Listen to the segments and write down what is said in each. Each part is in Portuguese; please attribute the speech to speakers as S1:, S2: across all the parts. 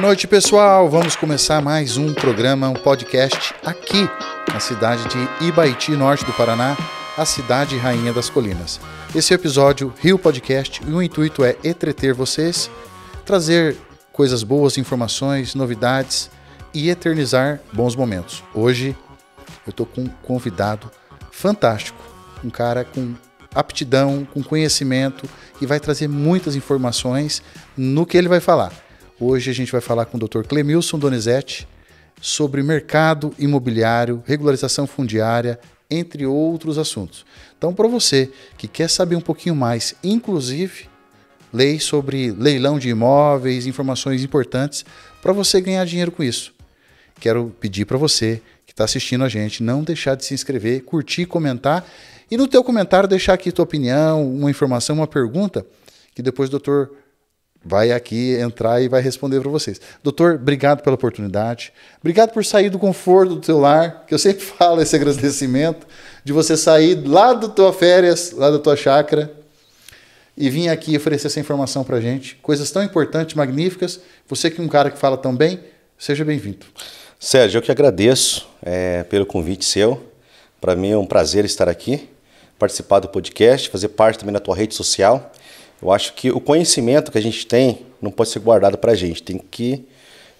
S1: Boa noite, pessoal. Vamos começar mais um programa, um podcast aqui na cidade de Ibaiti, norte do Paraná, a cidade rainha das colinas. Esse é episódio, Rio Podcast, e o intuito é entreter vocês, trazer coisas boas, informações, novidades e eternizar bons momentos. Hoje eu estou com um convidado fantástico, um cara com aptidão, com conhecimento e vai trazer muitas informações no que ele vai falar. Hoje a gente vai falar com o Dr. Clemilson Donizete sobre mercado imobiliário, regularização fundiária, entre outros assuntos. Então, para você que quer saber um pouquinho mais, inclusive lei sobre leilão de imóveis, informações importantes para você ganhar dinheiro com isso. Quero pedir para você que está assistindo a gente não deixar de se inscrever, curtir, comentar e no teu comentário deixar aqui tua opinião, uma informação, uma pergunta que depois o doutor vai aqui entrar e vai responder para vocês. Doutor, obrigado pela oportunidade. Obrigado por sair do conforto do teu lar, que eu sempre falo esse agradecimento de você sair lá da tua férias, lá da tua chácara e vir aqui oferecer essa informação para a gente. Coisas tão importantes, magníficas. Você que é um cara que fala tão bem, seja bem-vindo.
S2: Sérgio, eu que agradeço é, pelo convite seu. Para mim é um prazer estar aqui, participar do podcast, fazer parte também da tua rede social. Eu acho que o conhecimento que a gente tem não pode ser guardado para a gente, tem que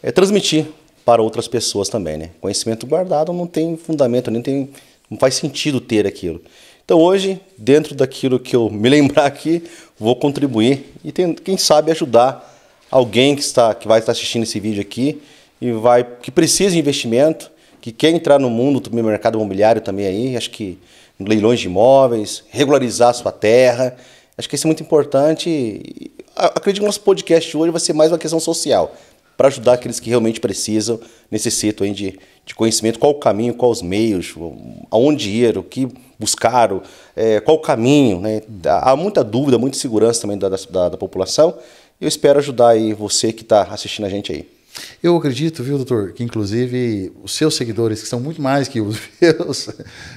S2: é, transmitir para outras pessoas também, né? Conhecimento guardado não tem fundamento, nem tem, não faz sentido ter aquilo. Então hoje, dentro daquilo que eu me lembrar aqui, vou contribuir e tem, quem sabe ajudar alguém que está que vai estar assistindo esse vídeo aqui e vai que precisa de investimento, que quer entrar no mundo do mercado imobiliário também aí, acho que leilões de imóveis, regularizar sua terra, Acho que isso é muito importante. Acredito que nosso podcast hoje vai ser mais uma questão social, para ajudar aqueles que realmente precisam, necessitam hein, de, de conhecimento, qual o caminho, quais os meios, aonde ir, o que buscaram, é, qual o caminho. Né? Há muita dúvida, muita insegurança também da, da, da população. Eu espero ajudar aí você que está assistindo a
S1: gente aí. Eu acredito, viu, doutor, que inclusive os seus seguidores, que são muito mais que os meus,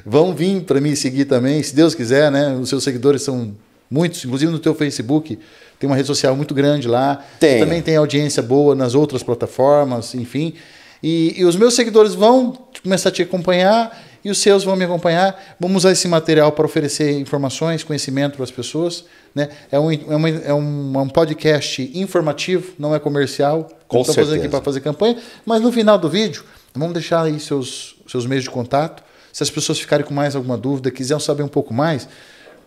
S1: vão vir para me seguir também, se Deus quiser, né? Os seus seguidores são Muitos, inclusive no teu Facebook, tem uma rede social muito grande lá. Tem. Também tem audiência boa nas outras plataformas, enfim. E, e os meus seguidores vão começar a te acompanhar e os seus vão me acompanhar. Vamos usar esse material para oferecer informações, conhecimento para as pessoas. Né? É, um, é, uma, é um, é um podcast informativo, não é comercial. Com Estamos fazendo aqui para fazer campanha. Mas no final do vídeo, vamos deixar aí seus, seus meios de contato. Se as pessoas ficarem com mais alguma dúvida, quiserem saber um pouco mais,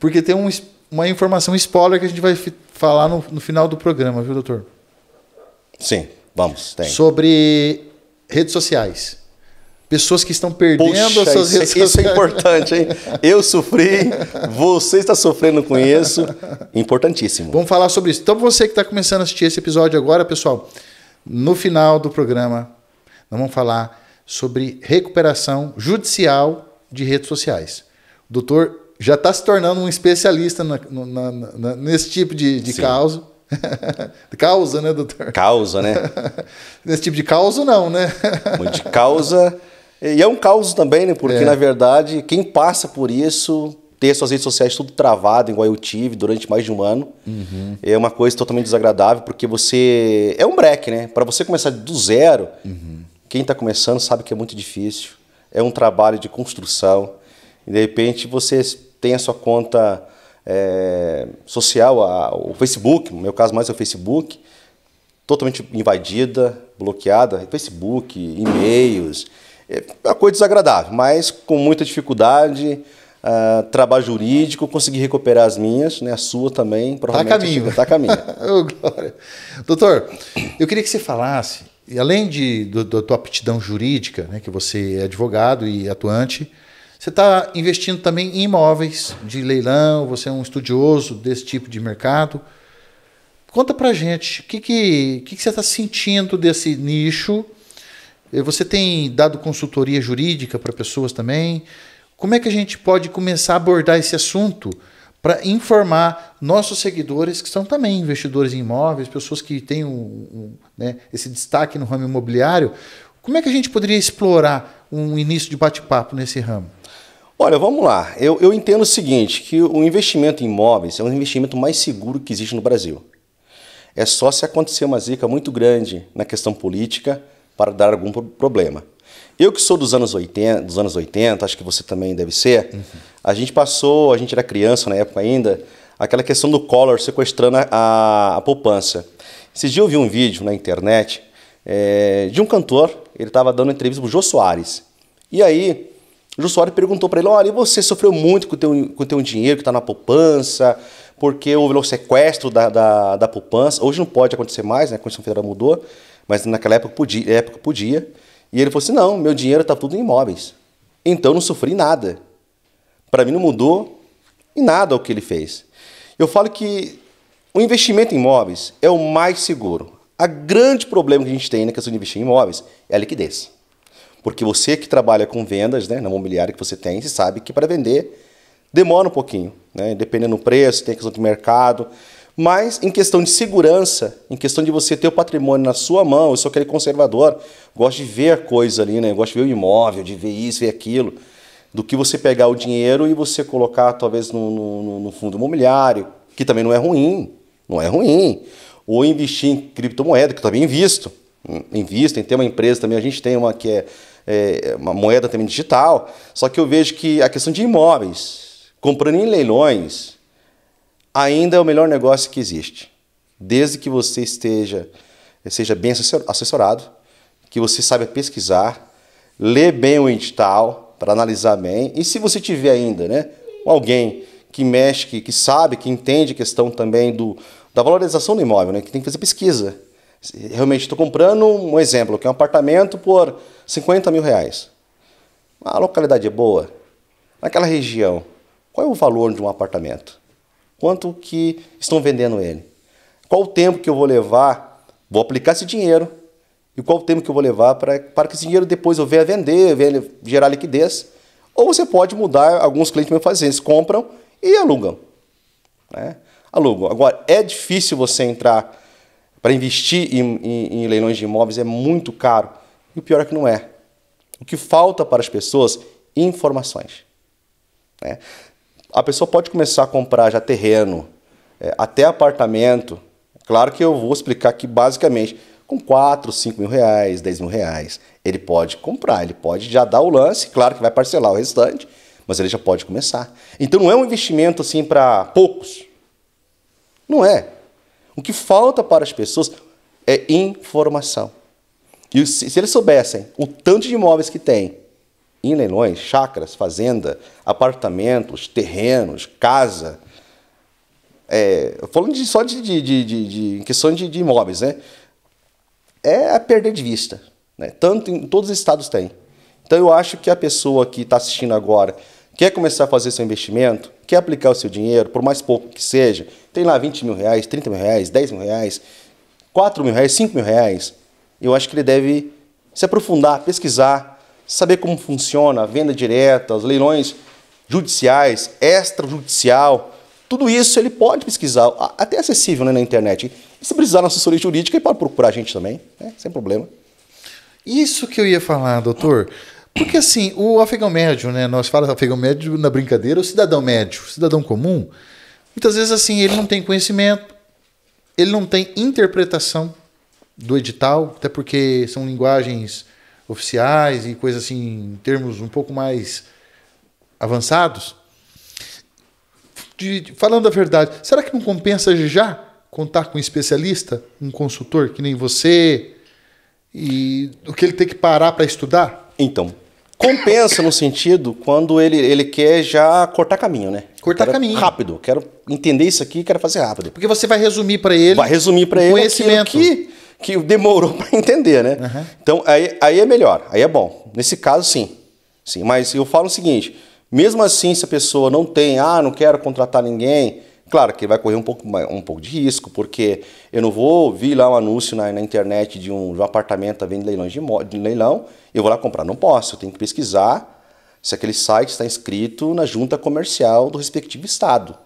S1: porque tem um, uma informação spoiler que a gente vai falar no, no final do programa, viu, doutor? Sim, vamos. Tem. Sobre redes sociais. Pessoas que estão perdendo Poxa, as suas redes sociais. É, isso é importante, hein? Eu sofri, você está sofrendo com isso. Importantíssimo. Vamos falar sobre isso. Então, você que está começando a assistir esse episódio agora, pessoal, no final do programa, nós vamos falar sobre recuperação judicial de redes sociais. O doutor já está se tornando um especialista na, na, na, nesse tipo de, de causa. causa, né, doutor? Causa, né? Nesse tipo de causa, não, né? de causa. E é um caos também, né?
S2: Porque, é. na verdade, quem passa por isso, ter suas redes sociais tudo travado, igual eu tive durante mais de um ano, uhum. é uma coisa totalmente desagradável, porque você. É um break, né? Para você começar do zero, uhum. quem está começando sabe que é muito difícil. É um trabalho de construção e de repente você tem a sua conta é, social, a, o Facebook, no meu caso mais é o Facebook, totalmente invadida, bloqueada, Facebook, e-mails, é uma coisa desagradável, mas com muita dificuldade, uh, trabalho jurídico, consegui recuperar as minhas, né, a sua também. Está tá a caminho. Está a caminho. oh,
S1: glória. Doutor, eu queria que você falasse, além de, da tua aptidão jurídica, né, que você é advogado e atuante, você está investindo também em imóveis de leilão, você é um estudioso desse tipo de mercado. Conta pra gente, o que, que, que, que você está sentindo desse nicho? Eh, você tem dado consultoria jurídica para pessoas também? Como é que a gente pode começar a abordar esse assunto para informar nossos seguidores, que são também investidores em imóveis, pessoas que têm um, um, né, esse destaque no ramo imobiliário? Como é que a gente poderia explorar um início de bate-papo nesse ramo?
S2: Olha, vamos lá. Eu, eu entendo o seguinte, que o investimento em imóveis é um investimento mais seguro que existe no Brasil. É só se acontecer uma zica muito grande na questão política para dar algum problema. Eu que sou dos anos 80, dos anos 80 acho que você também deve ser, uhum. a gente passou, a gente era criança na época ainda, aquela questão do Collor sequestrando a, a poupança. Esse dia eu vi um vídeo na internet é, de um cantor, ele estava dando entrevista para o Jô Soares. E aí Jô Soares perguntou para ele: olha, você sofreu muito com o teu, com teu dinheiro que está na poupança, porque houve o sequestro da, da, da, poupança. Hoje não pode acontecer mais, né? A Constituição Federal mudou, mas naquela época podia, época podia. E ele falou assim: não, meu dinheiro está tudo em imóveis. Então não sofri nada. Para mim não mudou em nada o que ele fez. Eu falo que o investimento em imóveis é o mais seguro. O grande problema que a gente tem na questão de investir em imóveis é a liquidez. Porque você que trabalha com vendas, né, na mobiliária que você tem, você sabe que para vender demora um pouquinho, né? dependendo do preço, tem questão de mercado. Mas em questão de segurança, em questão de você ter o patrimônio na sua mão, eu sou aquele conservador, gosto de ver a coisa ali, né? gosto de ver o imóvel, de ver isso, ver aquilo, do que você pegar o dinheiro e você colocar talvez no, no, no fundo imobiliário, que também não é ruim, não é ruim. Ou investir em criptomoeda, que também invisto. Hum, invisto, tem uma empresa também, a gente tem uma que é é, uma moeda também digital. Só que eu vejo que a questão de imóveis, comprando em leilões, ainda é o melhor negócio que existe. Desde que você esteja seja bem assessorado, que você saiba pesquisar, ler bem o edital para analisar bem. E se você tiver ainda né, alguém que mexe, que, que sabe, que entende a questão também do, da valorização do imóvel, né, que tem que fazer pesquisa. Realmente estou comprando um exemplo, que é um apartamento por 50 mil reais. A localidade é boa? Naquela região, qual é o valor de um apartamento? Quanto que estão vendendo ele? Qual o tempo que eu vou levar? Vou aplicar esse dinheiro. E qual o tempo que eu vou levar para, para que esse dinheiro depois eu venha vender, venha gerar liquidez? Ou você pode mudar, alguns clientes me fazem, eles compram e alugam. Né? Alugam. Agora, é difícil você entrar para investir em, em, em leilões de imóveis, é muito caro e o pior é que não é. O que falta para as pessoas? Informações. Né? A pessoa pode começar a comprar já terreno, é, até apartamento. Claro que eu vou explicar aqui basicamente. Com 4, 5 mil reais, 10 mil reais, ele pode comprar, ele pode já dar o lance, claro que vai parcelar o restante, mas ele já pode começar. Então não é um investimento assim para poucos. Não é. O que falta para as pessoas é informação. E se, se eles soubessem o tanto de imóveis que tem em leilões, chacras, fazenda, apartamentos, terrenos, casa. É, falando de, só de, de, de, de, de questão de, de, imóveis, né? É a perder de vista. Né? Tanto em todos os estados tem. Então eu acho que a pessoa que está assistindo agora quer começar a fazer seu investimento, quer aplicar o seu dinheiro, por mais pouco que seja, tem lá 20 mil reais, 30 mil reais, 10 mil reais, 4 mil reais, 5 mil reais eu acho que ele deve se aprofundar, pesquisar, saber como funciona a venda direta, os leilões judiciais, extrajudicial. Tudo isso ele pode pesquisar, até acessível né, na internet. E se precisar de assessoria jurídica, ele pode procurar a gente também, né, sem
S1: problema. Isso que eu ia falar, doutor. Porque assim, o afegão médio, né? Nós falamos afegão médio na brincadeira, o cidadão médio, o cidadão comum, muitas vezes assim, ele não tem conhecimento, ele não tem interpretação do edital, até porque são linguagens oficiais e coisas assim, termos um pouco mais avançados. De, falando a verdade, será que não compensa já contar com um especialista, um consultor que nem você, e o que ele tem que parar para estudar? Então, compensa no sentido
S2: quando ele, ele quer já cortar caminho, né? Cortar quero caminho. Rápido, quero entender isso aqui, quero fazer rápido.
S1: Porque você vai resumir para ele. Vai resumir para ele conhecimento.
S2: que que demorou para entender, né? Uhum. Então aí, aí é melhor, aí é bom. Nesse caso, sim. sim. Mas eu falo o seguinte: mesmo assim, se a pessoa não tem, ah, não quero contratar ninguém, claro que vai correr um pouco, um pouco de risco, porque eu não vou vir lá um anúncio na, na internet de um, de um apartamento tá vendo leilão de, de leilão, eu vou lá comprar. Não posso, eu tenho que pesquisar se aquele site está inscrito na junta comercial do respectivo estado,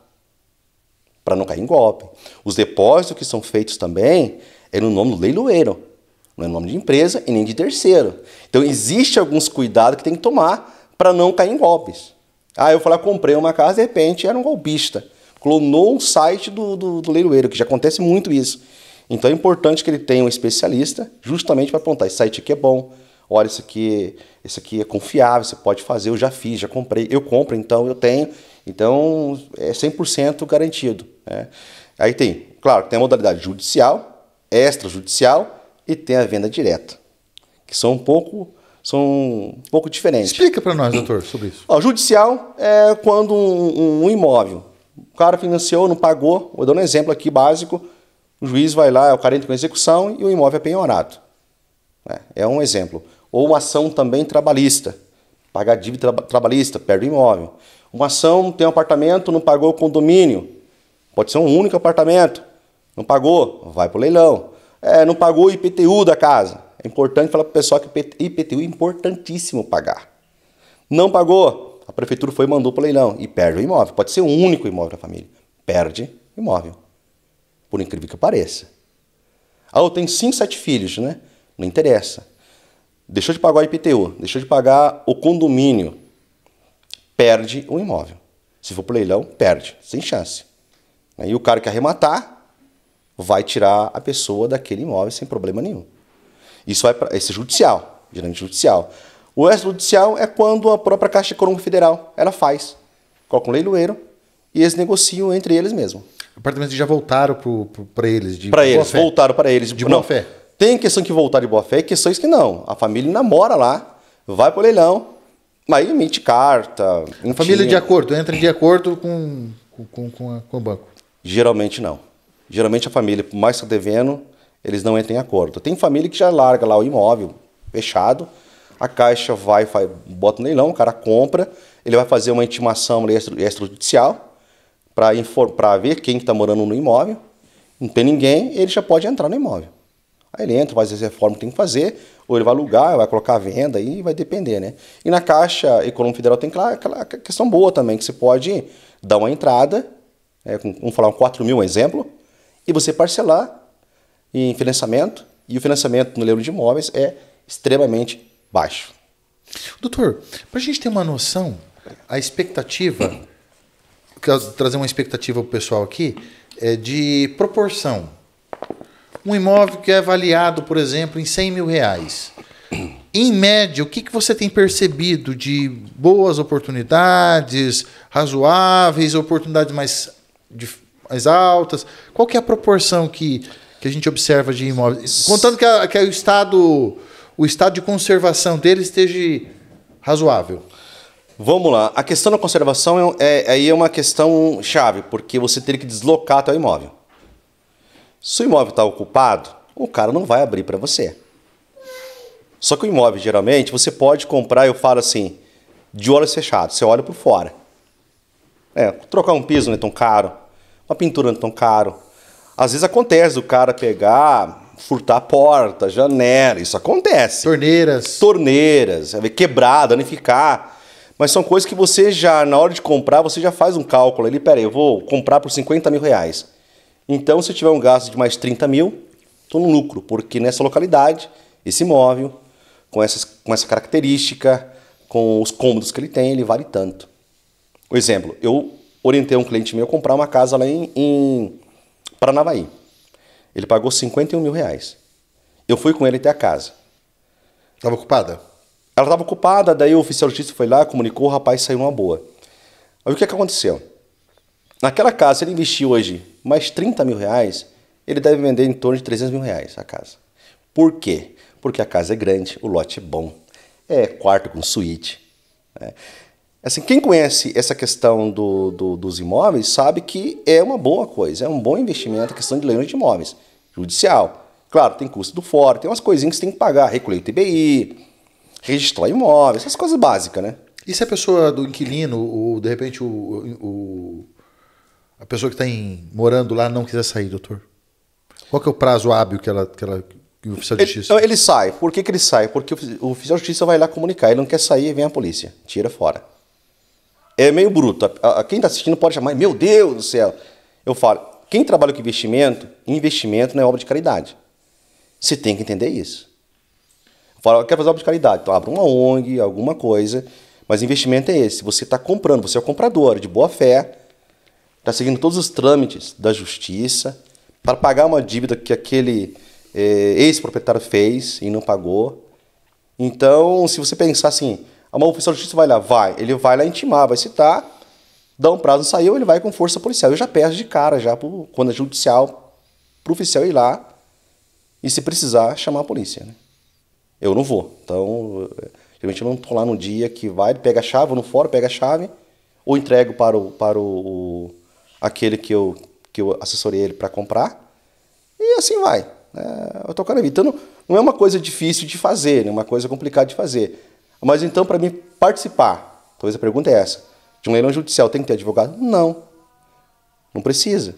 S2: para não cair em golpe. Os depósitos que são feitos também é no nome do leiloeiro, não é no nome de empresa e nem de terceiro. Então, existe alguns cuidados que tem que tomar para não cair em golpes. Ah, eu falei ah, comprei uma casa, de repente era um golpista. Clonou um site do, do, do leiloeiro, que já acontece muito isso. Então é importante que ele tenha um especialista justamente para apontar, esse site aqui é bom, olha, isso aqui, isso aqui é confiável, você pode fazer, eu já fiz, já comprei, eu compro, então eu tenho. Então é 100% garantido. Né? Aí tem, claro, tem a modalidade judicial, extrajudicial e tem a venda direta, que são um pouco são um pouco diferentes.
S1: Explica para nós, doutor, sobre isso.
S2: Ó, judicial é quando um, um, imóvel, o cara financiou, não pagou, vou dar um exemplo aqui básico, o juiz vai lá, é o cara com execução e o imóvel é penhorado. É, é um exemplo. Ou uma ação também trabalhista, pagar dívida tra trabalhista, perde o imóvel. Uma ação tem um apartamento, não pagou o condomínio, pode ser um único apartamento, não pagou? Vai para o leilão. É, não pagou o IPTU da casa. É importante falar para o pessoal que IPTU é importantíssimo pagar. Não pagou? A prefeitura foi e mandou para o leilão e perde o imóvel. Pode ser o único imóvel da família. Perde imóvel. Por incrível que pareça. Ah, eu tenho 5, 7 filhos, né? Não interessa. Deixou de pagar o IPTU, deixou de pagar o condomínio. Perde o imóvel. Se for para o leilão, perde. Sem chance. E o cara que arrematar, vai tirar a pessoa daquele imóvel sem problema nenhum. Isso é esse é judicial, geralmente judicial. O extrajudicial é quando a própria Caixa Econômica Federal ela faz, coloca um leiloeiro e eles negociam entre eles mesmo.
S1: Apartamentos já voltaram para eles
S2: de Para eles, fé. voltaram para eles de, boa fé. Tem questão que voltar de boa fé e questões que não. A família namora lá, vai para o leilão, mas emite carta. Mentira. A família é de acordo, entra
S1: de acordo com, com, com, a, com o banco?
S2: Geralmente não geralmente a família, por mais que está devendo, eles não entram em acordo. Tem família que já larga lá o imóvel fechado, a caixa vai, vai bota no leilão, o cara compra, ele vai fazer uma intimação extrajudicial para ver quem está que tá morando no imóvel. Não tem ninguém, ele já pode entrar no imóvel. Aí ele entra, faz as reformas que tem que fazer, ou ele vai alugar, vai colocar venda, aí vai depender, né? E na Caixa Econômica Federal tem claro, aquela questão boa também, que você pode dar uma entrada, é, com, vamos falar um 4 mil, um exemplo, e você parcelar em financiamento, e o financiamento no leilão
S1: de imóveis é extremamente baixo. Doutor, para a gente ter uma noção, a expectativa, trazer uma expectativa para o pessoal aqui, é de proporção. Um imóvel que é avaliado, por exemplo, em 100 mil reais. Em média, o que, que você tem percebido de boas oportunidades, razoáveis, oportunidades mais mais altas? Qual que é a proporção que, que a gente observa de imóveis? Contando que, a, que o, estado, o estado de conservação dele esteja razoável.
S2: Vamos lá. A questão da conservação é, é, aí é uma questão chave, porque você teria que deslocar até o imóvel. Se o imóvel está ocupado, o cara não vai abrir para você. Só que o imóvel, geralmente, você pode comprar, eu falo assim, de olhos fechados, você olha por fora. É, trocar um piso não é tão caro, uma pintura não tão caro. Às vezes acontece o cara pegar, furtar a porta, janela, isso acontece. Torneiras. Torneiras, é quebrar, danificar. Mas são coisas que você já, na hora de comprar, você já faz um cálculo ali, peraí, eu vou comprar por 50 mil reais. Então, se tiver um gasto de mais 30 mil, estou no lucro, porque nessa localidade, esse imóvel, com, essas, com essa característica, com os cômodos que ele tem, ele vale tanto. Por exemplo, eu orientei um cliente meu a comprar uma casa lá em, em Paranavaí. Ele pagou 51 mil reais. Eu fui com ele até a casa. Estava ocupada? Ela estava ocupada, daí o oficial de justiça foi lá, comunicou, o rapaz saiu uma boa. Aí o que, é que aconteceu? Naquela casa, ele investiu hoje mais 30 mil reais, ele deve vender em torno de 300 mil reais a casa. Por quê? Porque a casa é grande, o lote é bom, é quarto com suíte. Né? É assim, quem conhece essa questão do, do, dos imóveis sabe que é uma boa coisa, é um bom investimento a questão de leilões de imóveis, judicial. Claro, tem custo do fora, tem umas coisinhas que você tem que pagar, recolher o TBI, registrar imóvel, essas coisas básicas, né?
S1: E se a pessoa do inquilino, ou de repente o, o a pessoa que está morando lá não quiser sair, doutor? Qual que é o prazo hábil que ela, que ela que o oficial de justiça. Ele, ele
S2: sai. Por que, que ele sai? Porque o oficial de justiça vai lá comunicar. Ele não quer sair, vem a polícia. Tira fora é meio bruto. A, a, quem está assistindo pode chamar, meu Deus do céu. Eu falo, quem trabalha com investimento, investimento não é obra de caridade. Você tem que entender isso. Eu falo, eu quero fazer obra de caridade. Então, abre uma ONG, alguma coisa. Mas investimento é esse. Você está comprando, você é o comprador, de boa fé. Está seguindo todos os trâmites da justiça para pagar uma dívida que aquele eh, ex-proprietário fez e não pagou. Então, se você pensar assim, mão oficial de justiça vai lá, vai. Ele vai lá intimar, vai citar, dá um prazo, não saiu, ele vai com força policial. Eu já peço de cara, já, pro, quando é judicial, pro oficial ir lá e, se precisar, chamar a polícia. Né? Eu não vou. Então, geralmente eu não tô lá no dia que vai, pega a chave, ou no fora, pega a chave, ou entrego para o, para o, aquele que eu, que eu assessorei ele para comprar, e assim vai. É, eu tô cara Então, não, não é uma coisa difícil de fazer, é né? uma coisa complicada de fazer. Mas então, para mim participar, talvez a pergunta é essa: de um leilão judicial tem que ter advogado? Não. Não precisa.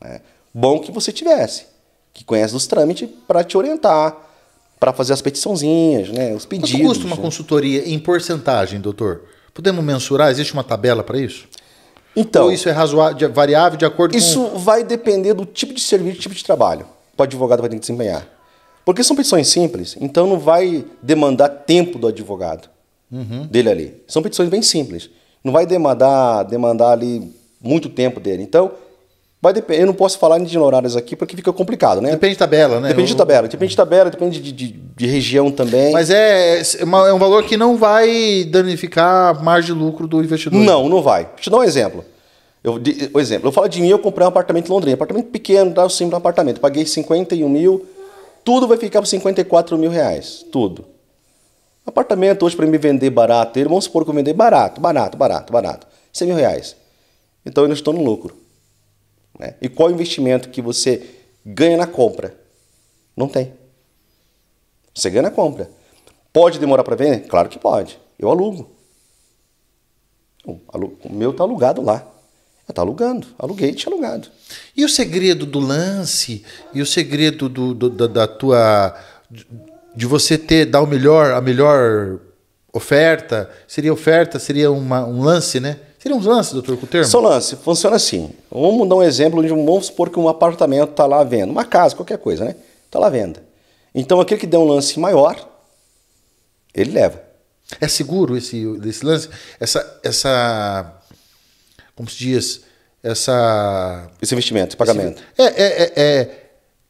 S2: Né? Bom que você tivesse, que conhece os trâmites para te orientar, para
S1: fazer as petiçãozinhas, né? os pedidos. Quanto custa uma né? consultoria em porcentagem, doutor? Podemos mensurar? Existe uma tabela para isso? Então. Ou isso é razoável, variável de acordo isso com. Isso vai
S2: depender do tipo de serviço, do tipo de trabalho. O advogado vai ter que desempenhar. Porque são petições simples, então não vai demandar tempo do advogado uhum. dele ali. São petições bem simples. Não vai demandar, demandar ali muito tempo dele. Então, vai depender. Eu não posso falar de honorários aqui porque fica complicado, né?
S1: Depende de tabela, né? Depende de
S2: tabela, depende de tabela, depende de, de, de região também. Mas é, é, é um valor que não vai danificar a margem de lucro do investidor. Não, não vai. Deixa eu te dar um exemplo. Eu, de, um exemplo, eu falo de mim, eu comprei um apartamento em Londrina, apartamento pequeno, dá o símbolo do apartamento. Paguei 51 mil tudo vai ficar por 54 mil reais. Tudo. Apartamento hoje para me vender barato, vamos supor que eu vender barato, barato, barato, barato. 100 mil reais. Então eu não estou no lucro. Né? E qual o investimento que você ganha na compra? Não tem. Você ganha na compra. Pode demorar para vender? Claro que pode. Eu alugo. O meu está alugado lá. Está alugando, aluguei tinha alugado.
S1: E o segredo do lance, e o segredo do, do da, da, tua. de você ter, dar o melhor, a melhor oferta, seria oferta, seria uma, um lance, né? Seria um lance, doutor, com o termo? São lance, funciona assim.
S2: Vamos dar um exemplo de um, vamos supor que um apartamento está lá à venda, uma casa, qualquer coisa, né? Está lá à venda. Então aquele que der um lance
S1: maior, ele leva. É seguro esse, esse lance? Essa. essa como se diz, essa. Esse investimento, esse pagamento. Esse, é, é, é, é,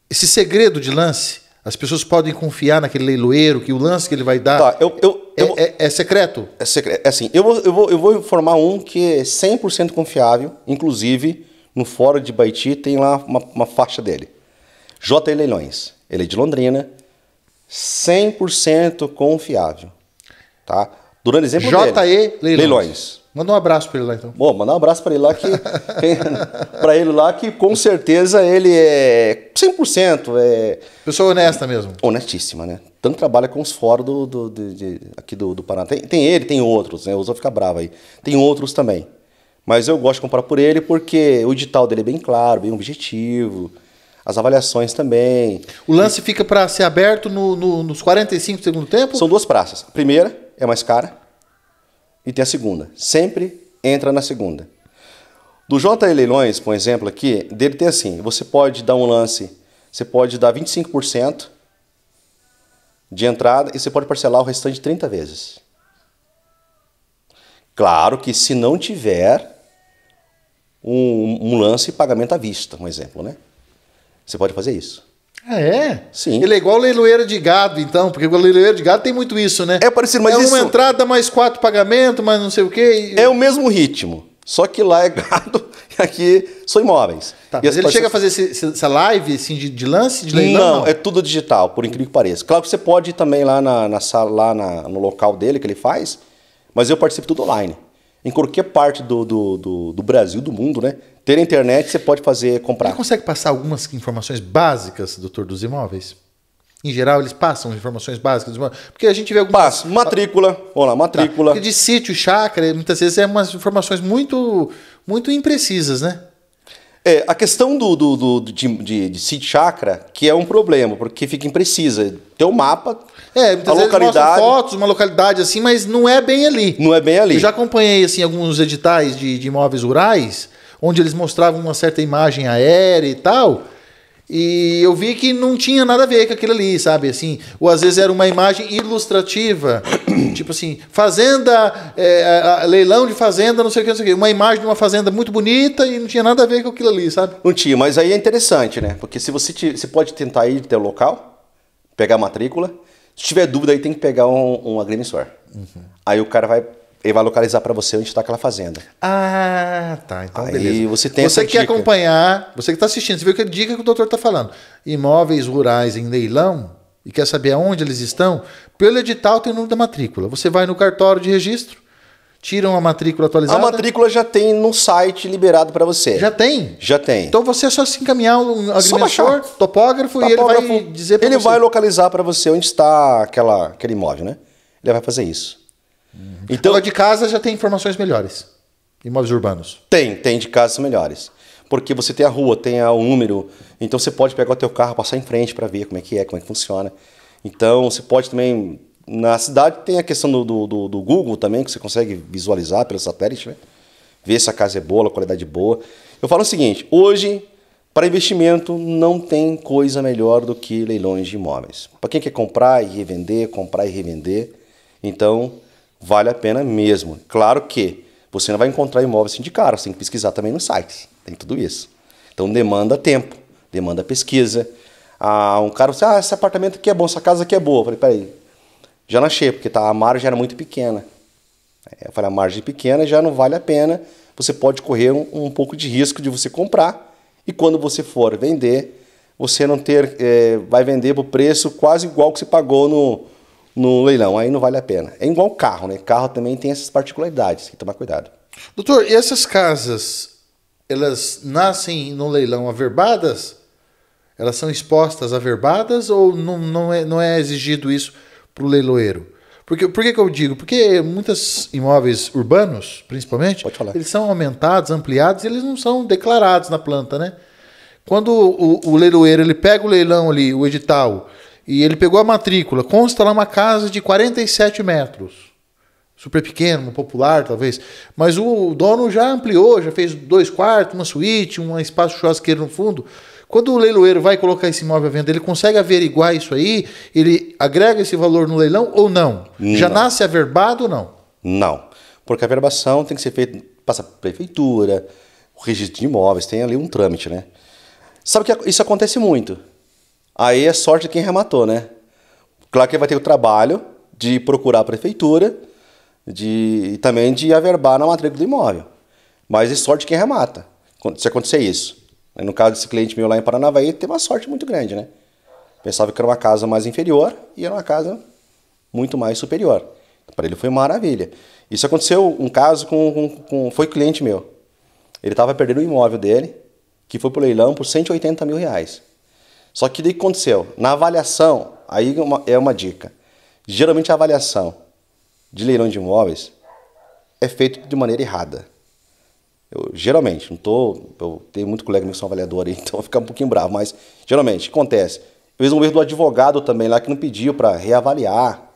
S1: esse segredo de lance, as pessoas podem confiar naquele leiloeiro que o lance que ele vai dar. Tá, eu, eu, é, eu, é, é, secreto? É secreto. É assim, eu vou, eu, vou, eu
S2: vou informar um que é 100% confiável, inclusive no Fórum de Baiti tem lá uma, uma faixa dele. J. Leilões. Ele é de Londrina, 100% confiável. Tá? Durante exemplo J. dele. Leilões. Leilões. Manda um abraço para ele lá então. Bom, mandar um abraço para ele lá que para ele lá que com certeza ele é 100% é pessoa honesta mesmo. Honestíssima, né? Tanto trabalha com os fora do, do de, de, aqui do, do Paraná. Tem, tem, ele, tem outros, né? Os vou ficar bravo aí. Tem outros também. Mas eu gosto de comprar por ele porque o digital dele é bem claro, bem objetivo. As avaliações também. O lance e... fica para ser aberto no, no, nos 45 do segundo tempo? São duas praças. A primeira é mais cara e tem a segunda. Sempre entra na segunda. Do J Leilões, por exemplo, aqui, dele tem assim: você pode dar um lance, você pode dar 25% de entrada e você pode parcelar o restante 30 vezes. Claro que se não tiver um, um lance e pagamento à vista, um exemplo,
S1: né? Você pode fazer isso. Ah, é? Sim. Ele é igual leiloeiro de gado, então, porque o leiloeiro de gado tem muito isso, né? É parecido, mas é isso... uma entrada, mais quatro pagamentos, mais não sei o quê.
S2: E... É o mesmo ritmo, só que lá é gado e aqui são imóveis. Tá, mas ele chega a
S1: fazer esse, essa live assim, de, de lance, de leilão? Não, é
S2: tudo digital, por incrível que pareça. Claro que você pode ir também lá, na, na sala, lá na, no local dele que ele faz, mas eu participo tudo online. Em qualquer parte do, do, do, do Brasil, do mundo, né? Ter internet, você pode fazer comprar. Você
S1: consegue passar algumas informações básicas, doutor, dos imóveis? Em geral, eles passam informações básicas. Porque a gente vê algumas. Passa. Matrícula. Olha lá, matrícula. Tá. De sítio, chácara, muitas vezes é umas informações muito, muito imprecisas, né? É, a questão do,
S2: do, do de, de, de sítio chácara, que é um problema, porque fica imprecisa. Tem o um mapa,
S1: é, muitas a vezes localidade. fotos, uma localidade assim, mas não é bem ali. Não é bem ali. Eu já acompanhei assim alguns editais de, de imóveis rurais onde eles mostravam uma certa imagem aérea e tal. E eu vi que não tinha nada a ver com aquilo ali, sabe? Assim, ou às vezes era uma imagem ilustrativa, tipo assim, fazenda, é, a, leilão de fazenda, não sei o que, não sei o que. Uma imagem de uma fazenda muito bonita e não tinha nada a ver com aquilo ali, sabe? Não tinha, mas
S2: aí é interessante, né? Porque se você, te, você pode tentar ir até o local, pegar a matrícula, se tiver dúvida, aí tem que pegar um, um agrimensor. Uhum. Aí o cara vai ele vai localizar para você onde está aquela fazenda.
S1: Ah, tá.
S2: Então, Aí beleza. você tem Você quer dica.
S1: acompanhar, você que está assistindo, você viu que é dica que o doutor está falando. Imóveis rurais em leilão e quer saber aonde eles estão, pelo edital tem o número da matrícula. Você vai no cartório de registro, tira uma matrícula atualizada. A matrícula
S2: já tem no site liberado para você. Já tem? Já tem.
S1: Então você é só se encaminhar um agrimensor, topógrafo, topógrafo, e ele vai dizer para você. Ele vai
S2: localizar para você onde está aquela, aquele imóvel, né? Ele vai fazer isso. Uhum. Então, Agora, de casa já tem informações melhores. Imóveis urbanos. Tem, tem de casas melhores. Porque você tem a rua, tem o número, então você pode pegar o teu carro, passar em frente para ver como é que é, como é que funciona. Então você pode também na cidade tem a questão do, do, do, Google também, que você consegue visualizar pelo satélite, né? ver se a casa é boa, a qualidade é boa. Eu falo o seguinte: hoje, para investimento, não tem coisa melhor do que leilões de imóveis. Para quem quer comprar e revender, comprar e revender. Então, vale a pena mesmo. Claro que você não vai encontrar imóvel assim de cara, você tem que pesquisar também nos sites, tem tudo isso. Então demanda tempo, demanda pesquisa. Ah, um cara, assim, ah, esse apartamento aqui é bom, essa casa aqui é boa. Eu falei, peraí, já não achei, porque tá, a margem era muito pequena. É, eu falei, a margem pequena já não vale a pena, você pode correr um, um pouco de risco de você comprar e quando você for vender, você não ter, é, vai vender por preço quase igual que você pagou no, no leilão, aí não vale a pena. É igual carro, né? Carro também tem essas particularidades, tem que tomar
S1: cuidado. Doutor, e essas casas, elas nascem no leilão averbadas? Elas são expostas averbadas ou não, não, é, não é exigido isso para o leiloeiro? Porque, por que, que eu digo? Porque muitos imóveis urbanos, principalmente, eles são aumentados, ampliados, e eles não são declarados na planta, né? Quando o, o leiloeiro ele pega o leilão ali, o edital, e ele pegou a matrícula, consta lá uma casa de 47 metros. Super pequeno, popular, talvez. Mas o dono já ampliou, já fez dois quartos, uma suíte, um espaço churrasqueiro no fundo. Quando o leiloeiro vai colocar esse imóvel à venda, ele consegue averiguar isso aí? Ele agrega esse valor no leilão ou não? não. Já nasce averbado ou não?
S2: Não, porque a averbação tem que ser feita, passa a prefeitura, o registro de imóveis, tem ali um trâmite, né? Sabe que isso acontece muito. Aí é sorte de quem rematou, né? Claro que vai ter o trabalho de procurar a prefeitura de, e também de averbar na matrícula do imóvel. Mas é sorte de quem remata, se acontecer isso. No caso desse cliente meu lá em Paranavaí, teve uma sorte muito grande, né? Pensava que era uma casa mais inferior e era uma casa muito mais superior. Para ele foi maravilha. Isso aconteceu um caso com, com, com foi cliente meu. Ele estava perdendo o imóvel dele, que foi para o leilão por 180 mil reais. Só que daí aconteceu? Na avaliação, aí uma, é uma dica. Geralmente a avaliação de leilão de imóveis é feita de maneira errada. Eu, geralmente, não tô, eu tenho muito colega meu que são avaliador aí, então vou ficar um pouquinho bravo, mas geralmente acontece. Eu fiz um erro do advogado também lá que não pediu para reavaliar.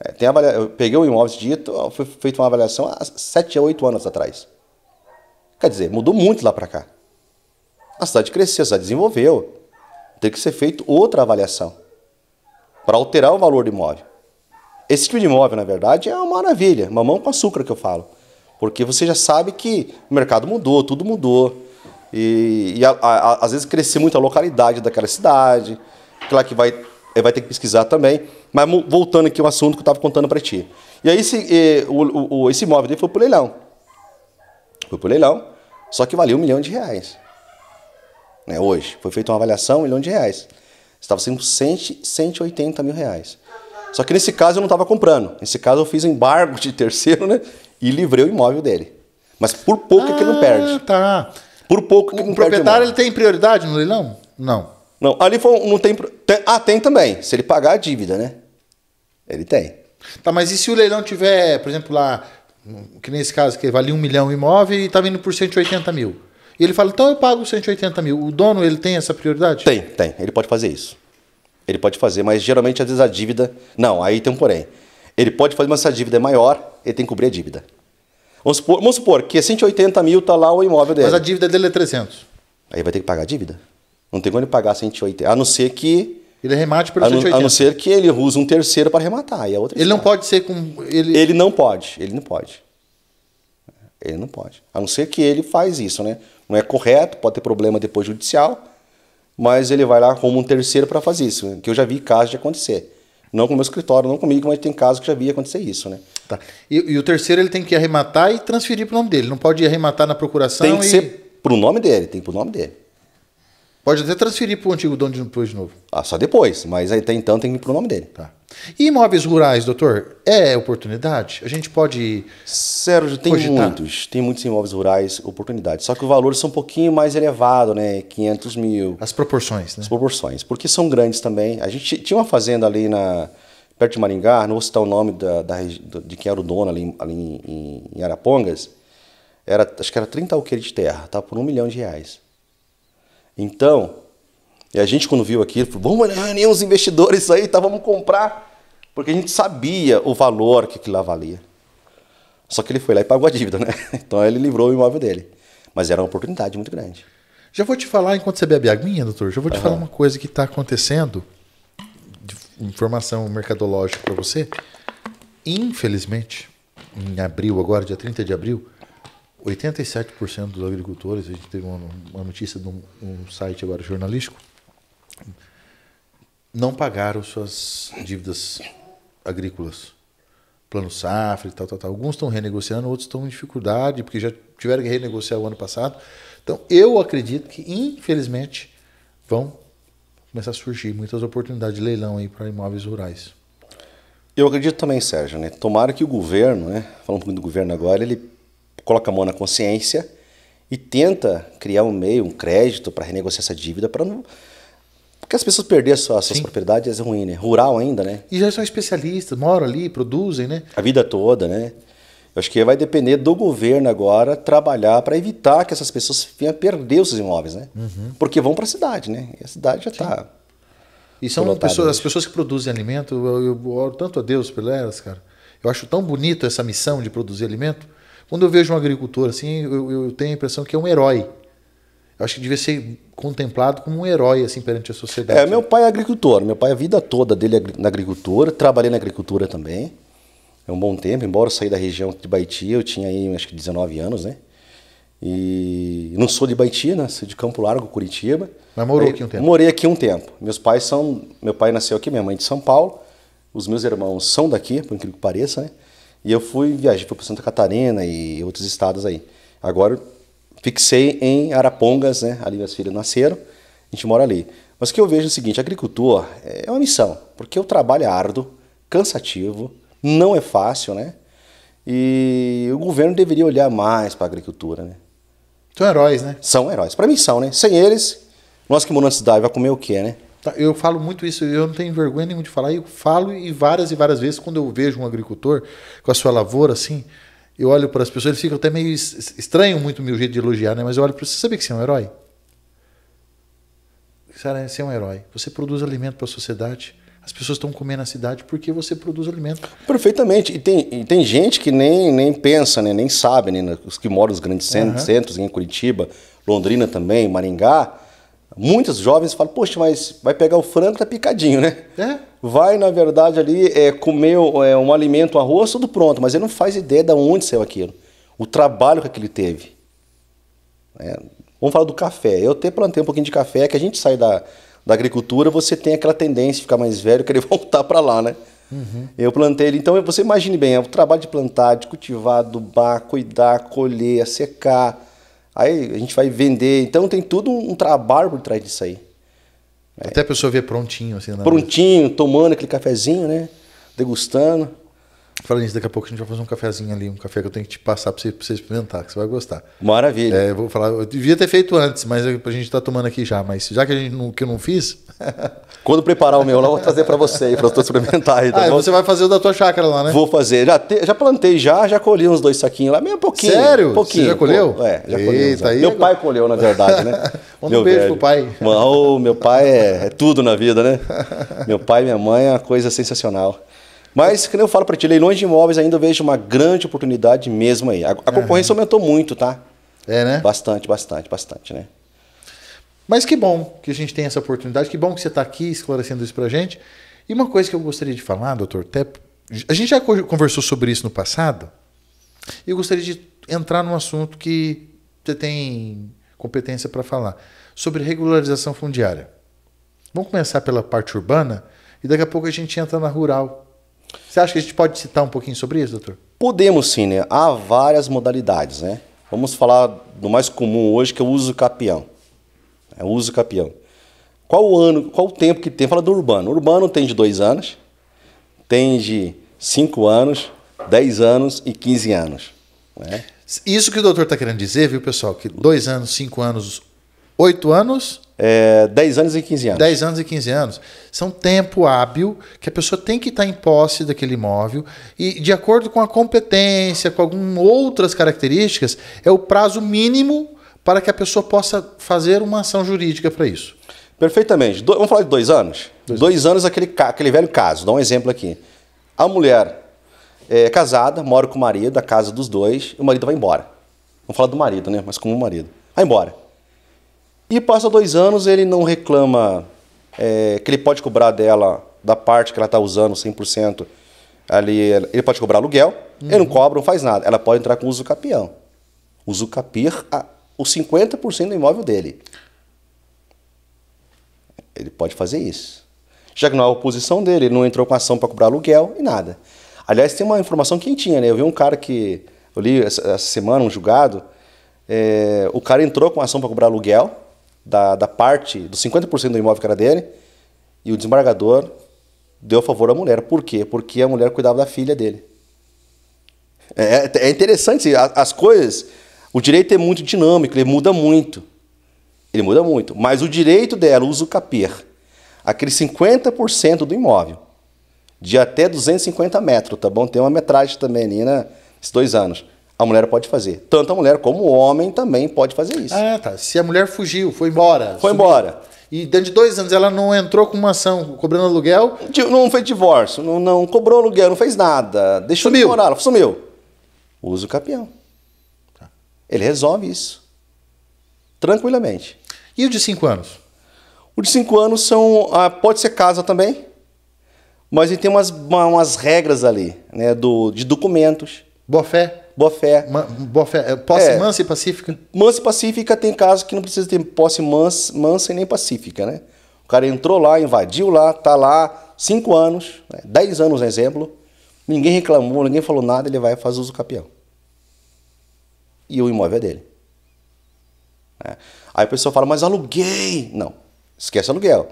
S2: É, tem avalia... Eu peguei o um imóvel dito, dia, foi feita uma avaliação há 7 a 8 anos atrás. Quer dizer, mudou muito lá para cá. A cidade cresceu, a cidade desenvolveu. Tem que ser feita outra avaliação para alterar o valor do imóvel. Esse tipo de imóvel, na verdade, é uma maravilha, mamão com açúcar que eu falo. Porque você já sabe que o mercado mudou, tudo mudou. E, e a, a, às vezes cresceu muito a localidade daquela cidade. Claro que vai, eh, vai ter que pesquisar também. Mas voltando aqui ao assunto que eu estava contando para ti. E aí esse, eh, o, o, esse imóvel dele foi para o leilão. Foi para o leilão, só que valia um milhão de reais né, hoje, foi feita uma avaliação, um milhão de reais. Estava sendo 100, 180 mil reais. Só que nesse caso eu não estava comprando. Nesse caso eu fiz embargo de terceiro, né? E livrei o imóvel dele. Mas por pouco ah, é que ele não ah, perde. Tá. Por pouco é que o
S1: perde o proprietário ele tem prioridade no leilão? Não. Não, ali foi, não tem, tem, Ah, tem também. Se ele pagar a dívida, né? Ele tem. Tá, mas e se o leilão tiver, por exemplo, lá, que nesse caso que vale um milhão o imóvel e tá vindo por 180 mil? E ele fala, então eu pago 180 mil. O dono, ele tem essa prioridade? Tem, tem. Ele pode fazer isso. Ele pode fazer, mas geralmente às vezes a
S2: dívida... Não, aí tem um porém. Ele pode fazer, mas se a dívida é maior, ele tem que cobrir a dívida. Vamos supor, vamos supor que 180 mil está lá o imóvel dele. Mas a
S1: dívida dele é 300.
S2: Aí vai ter que pagar a dívida. Não tem como ele pagar 180, a não ser que... Ele remate pelo a não, 180. A não ser que ele use um terceiro para rematar. E a é outra ele
S1: não pode ser com...
S2: Ele... ele não pode, ele não pode. Ele não pode. A não ser que ele faz isso, né? não é correto, pode ter problema depois judicial, mas ele vai lá como um terceiro para fazer isso, que eu já vi casos de acontecer.
S1: Não com o meu escritório, não comigo, mas tem casos que já vi acontecer isso, né? Tá. E, e o terceiro ele tem que arrematar e transferir para o nome dele. Não pode arrematar na procuração. Tem que e... ser
S2: para o nome dele, tem para o nome dele.
S1: Pode até transferir para o antigo dono depois de novo. Ah, só depois, mas até então tem que ir para o nome dele. Tá. E imóveis rurais, doutor, é oportunidade? A gente pode. Sérgio,
S2: tem cogitar? muitos. Tem muitos imóveis rurais, oportunidade. Só que o valor é são um pouquinho mais elevado, né? 500 mil. As proporções, né? As proporções. Porque são grandes também. A gente tinha uma fazenda ali na, perto de Maringá, não vou citar o nome da, da de quem era o dono ali, ali em, em, em Arapongas. Era, acho que era 30 alqueires de terra, tá por um milhão de reais. Então, e a gente quando viu aquilo, falou, vamos nem os investidores aí, tá, vamos comprar. Porque a gente sabia o valor que aquilo lá valia. Só que ele foi lá e pagou a dívida, né? Então ele livrou o imóvel dele. Mas era uma oportunidade muito grande.
S1: Já vou te falar, enquanto você bebe aguinha, doutor, já vou te uhum. falar uma coisa que está acontecendo, informação mercadológica para você. Infelizmente, em abril, agora, dia 30 de abril, 87% dos agricultores, a gente teve uma, notícia de um, um, site agora jornalístico, não pagaram suas dívidas agrícolas. Plano safra e tal, tal, tal. Alguns estão renegociando, outros estão em dificuldade, porque já tiveram que renegociar o ano passado. Então, eu acredito que, infelizmente, vão começar a surgir muitas oportunidades de leilão aí para imóveis rurais.
S2: Eu acredito também, Sérgio, né? Tomara que o governo, né? Falando um pouquinho do governo agora, ele coloca a mão na consciência e tenta criar um meio, um crédito para renegociar essa dívida para não porque as pessoas perderem suas, suas propriedades é ruim, né? Rural ainda, né?
S1: E já são especialistas, moram ali, produzem, né?
S2: A vida toda, né? Eu acho que vai depender do governo agora trabalhar para evitar que essas pessoas venham a perder os seus imóveis, né? Uhum. Porque vão para a cidade, né? E a cidade já está.
S1: E são pessoas, né? as pessoas que produzem alimento, eu, eu oro tanto a Deus por elas, cara. Eu acho tão bonito essa missão de produzir alimento. Quando eu vejo um agricultor assim, eu, eu tenho a impressão que é um herói. Eu acho que devia ser contemplado como um herói assim perante a sociedade. É,
S2: meu pai é agricultor. Meu pai a vida toda dele é na agricultura. Trabalhei na agricultura também. É um bom tempo. Embora eu saí da região de Baitia, eu tinha aí acho que 19 anos, né? E não sou de Baitia, né? Sou de Campo Largo, Curitiba. Mas morou aqui um tempo. Morei aqui um tempo. Meus pais são, meu pai nasceu aqui, minha mãe de São Paulo. Os meus irmãos são daqui, por incrível que pareça, né? E eu fui, viajei para Santa Catarina e outros estados aí. Agora fixei em Arapongas, né? Ali minhas filhas nasceram, a gente mora ali. Mas o que eu vejo é o seguinte, agricultor é, é uma missão, porque o trabalho é árduo, cansativo, não é fácil, né? E o governo deveria olhar mais para a agricultura, né? São heróis, né? São heróis. Para mim são, né? Sem eles,
S1: nós que moramos na cidade vai comer o quê, né? Tá, eu falo muito isso, eu não tenho vergonha nenhuma de falar, eu falo e várias e várias vezes quando eu vejo um agricultor com a sua lavoura assim, eu olho para as pessoas, eles ficam até meio estranho muito o meu jeito de elogiar, né? Mas eu olho para você, sabe que você é um herói? Sara, você é um herói. Você produz alimento para a sociedade. As pessoas estão comendo na cidade porque você produz alimento.
S2: Perfeitamente. E tem, e tem gente que nem, nem pensa, né? nem sabe, né? os que moram nos grandes centros, uhum. centros, em Curitiba, Londrina também, Maringá, Muitos jovens falam, poxa, mas vai pegar o frango, tá picadinho, né? É. Vai, na verdade, ali é, comer é, um alimento, um arroz, tudo pronto, mas ele não faz ideia de onde saiu aquilo. O trabalho que aquilo teve. É. Vamos falar do café. Eu até plantei um pouquinho de café, que a gente sai da, da agricultura, você tem aquela tendência de ficar mais velho, querer voltar para lá, né? Uhum. Eu plantei ele. Então, você imagine bem, é o trabalho de plantar, de cultivar, adubar, cuidar, colher, secar, Aí a gente vai vender. Então tem tudo um trabalho por trás disso aí.
S1: Até a pessoa ver prontinho, assim, na né? Prontinho,
S2: mesa. tomando aquele cafezinho,
S1: né? Degustando. Falando nisso, daqui a pouco a gente vai fazer um cafezinho ali, um café que eu tenho que te passar para você, você experimentar, que você vai gostar. Maravilha. É, eu vou falar, eu devia ter feito antes, mas é a gente está tomando aqui já, mas já que, a gente não, que eu não fiz, Quando preparar o meu lá, eu vou trazer para você aí, para tu experimentar
S2: aí, tá ah, bom? você vai fazer o da tua chácara lá, né? Vou fazer. Já, te, já plantei já, já colhi uns dois saquinhos lá, meio
S1: pouquinho. Sério? Pouquinho. Você já colheu? Pô, é, já Eita, colhi. aí meu é pai colheu, na verdade, né? Manda meu um beijo velho. pro pai.
S2: Oh, meu pai é, é tudo na vida, né? meu pai e minha mãe é uma coisa sensacional. Mas, como eu falo para ti, leilões de imóveis ainda vejo uma grande oportunidade mesmo aí. A, a concorrência uhum. aumentou muito, tá? É, né? Bastante, bastante, bastante, né?
S1: Mas que bom que a gente tem essa oportunidade, que bom que você está aqui esclarecendo isso para a gente. E uma coisa que eu gostaria de falar, doutor, até a gente já conversou sobre isso no passado, e eu gostaria de entrar num assunto que você tem competência para falar, sobre regularização fundiária. Vamos começar pela parte urbana e daqui a pouco a gente entra na rural. Você acha que a gente pode citar um pouquinho sobre isso, doutor?
S2: Podemos sim, né? Há várias modalidades, né? Vamos falar do mais comum hoje, que é o uso capião. É uso capião. Qual o ano, qual o tempo que tem? Fala do urbano. O urbano tem de dois anos, tem de cinco anos, dez anos e quinze anos. Né?
S1: Isso que o doutor está querendo dizer, viu, pessoal? Que dois anos, cinco anos, oito anos.
S2: É, 10 anos e 15 anos.
S1: 10 anos e 15 anos. São tempo hábil que a pessoa tem que estar tá em posse daquele imóvel e, de acordo com a competência, com algumas outras características, é o prazo mínimo para que a pessoa possa fazer uma ação jurídica para isso. Perfeitamente. Do, vamos falar de dois anos? Dois, dois anos, aquele, aquele velho caso. Dá um
S2: exemplo aqui. A mulher é casada, mora com o marido, a casa dos dois, e o marido vai embora. Vamos falar do marido, né? Mas como o marido. Vai embora. E passa dois anos, ele não reclama é, que ele pode cobrar dela, da parte que ela está usando 100%, ali, ele pode cobrar aluguel, uhum. ele não uhum. cobra, não faz nada. Ela pode entrar com uso capião. Uso capir, a os 50% do imóvel dele. Ele pode fazer isso. Já que não é a oposição dele, ele não entrou com ação para cobrar aluguel e nada. Aliás, tem uma informação quentinha, né? Eu vi um cara que. Eu li essa, essa semana, um julgado. É, o cara entrou com ação para cobrar aluguel da, da parte, dos 50% do imóvel que era dele, e o desembargador deu favor à mulher. Por quê? Porque a mulher cuidava da filha dele. É, é, é interessante as coisas o direito é muito dinâmico, ele muda muito. Ele muda muito. Mas o direito dela, usa o caper, aquele 50% do imóvel, de até 250 metros, tá bom? Tem uma metragem também ali, né? Esses dois anos. A mulher pode
S1: fazer. Tanto a mulher como o homem também pode fazer isso. Ah, tá. Se a mulher fugiu, foi embora. Foi subiu. embora. E dentro de dois anos ela não entrou com uma ação cobrando aluguel? Não fez divórcio,
S2: não, não cobrou aluguel, não fez nada. Deixou sumiu. de morar, sumiu. Usa o capião. Ele resolve isso. Tranquilamente. E o de cinco anos? O de cinco anos são. Ah, pode ser casa também, mas ele tem umas, umas regras ali, né? Do, de documentos. Boa fé. Boa fé. Ma, boa fé. É, posse é.
S1: mansa e pacífica?
S2: Mansa e pacífica tem casos que não precisa ter posse mansa, mansa e nem pacífica, né? O cara entrou lá, invadiu lá, tá lá cinco anos, né? dez anos, exemplo. Ninguém reclamou, ninguém falou nada, ele vai fazer uso do capião e o imóvel é dele. É. Aí a pessoa fala, mas aluguei! Não, esquece aluguel.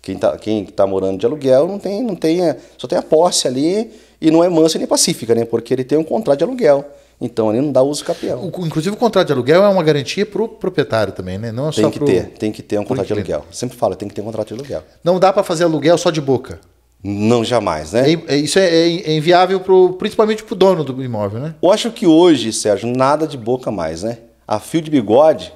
S2: Quem está quem tá morando de aluguel não tem, não tem é, só tem a posse ali e não é mansa nem pacífica, né? Porque ele tem um contrato de aluguel. Então ele não dá uso capião.
S1: O, inclusive o contrato de aluguel é uma garantia para o proprietário também, né? Não é tem que pro... ter, tem que ter um contrato de aluguel. Sempre falo, tem que ter um contrato de aluguel. Não dá para fazer aluguel só de boca. Não, jamais,
S2: né? É, é, isso é, é, inviável pro, principalmente para o dono do imóvel, né? Eu acho que hoje, Sérgio,
S1: nada de boca mais, né?
S2: A fio de bigode,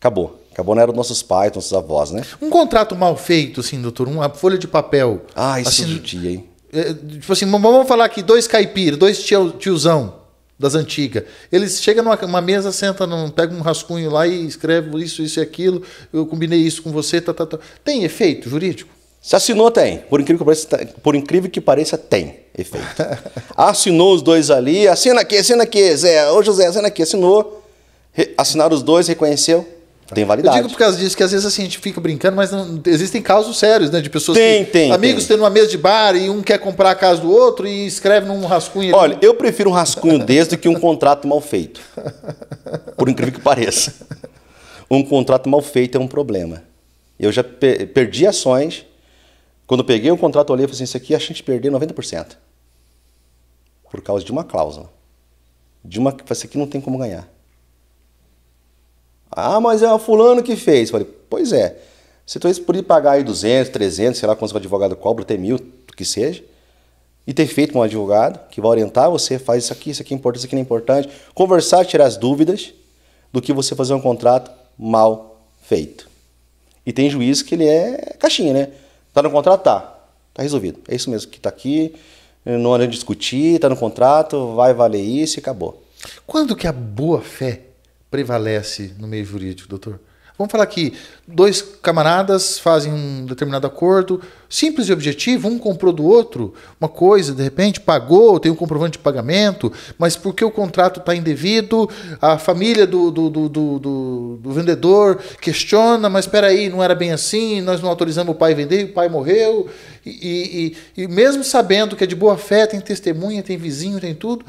S2: acabou. Acabou não era dos nossos pais, dos nossos avós, né?
S1: Um contrato mal feito, assim, doutor, uma folha de papel. Ah, isso assim, dia, hein? É, tipo assim, vamos falar aqui, dois caipiras, dois tio, tiozão das antigas. Eles chegam numa mesa, sentam, pegam um rascunho lá e escrevem isso, isso e aquilo. Eu combinei isso com você, tá, tá, tá. Tem efeito jurídico?
S2: Se assinou, tem. Por incrível que pareça, tá- por incrível que pareça tem efeito. Assinou os dois ali, assina aqui, assina aqui, Zé. Ô José, assina aqui, assinou. assinaram os dois, reconheceu. Tem validade. Eu digo
S1: por causa disso, que às vezes assim, a gente fica brincando, mas não, existem casos sérios, né? De pessoas tem, que, tem, amigos tem. tendo uma mesa de bar e um quer comprar a casa do outro e escreve num rascunho. Olha, ali. eu prefiro um rascunho desse do que um contrato mal
S2: feito. Por incrível que pareça. Um contrato mal feito é um problema. Eu já perdi ações quando eu peguei o contrato, eu olhei e falei assim, isso aqui é a gente perder 90%. Por causa de uma cláusula. De uma isso aqui não tem como ganhar. Ah, mas é o fulano que fez. falei, pois é. Se tu por ir pagar aí 200, 300, sei lá quantos o advogado cobra, até mil, o que seja, e ter feito com um advogado que vai orientar você, faz isso aqui, isso aqui é importante, isso aqui não é importante, conversar, tirar as dúvidas, do que você fazer um contrato mal feito. E tem juiz que ele é caixinha, né? Está no contrato? Tá. Está resolvido. É isso mesmo que está aqui. Não há nem discutir, está no contrato, vai valer isso e acabou.
S1: Quando que a boa fé prevalece no meio jurídico, doutor? Vamos falar aqui, dois camaradas fazem um determinado acordo, simples e objetivo, um comprou do outro uma coisa, de repente pagou, tem um comprovante de pagamento, mas porque o contrato está indevido, a família do, do, do, do, do vendedor questiona, mas espera aí, não era bem assim, nós não autorizamos o pai vender, o pai morreu, e, e, e mesmo sabendo que é de boa fé, tem testemunha, tem vizinho, tem tudo,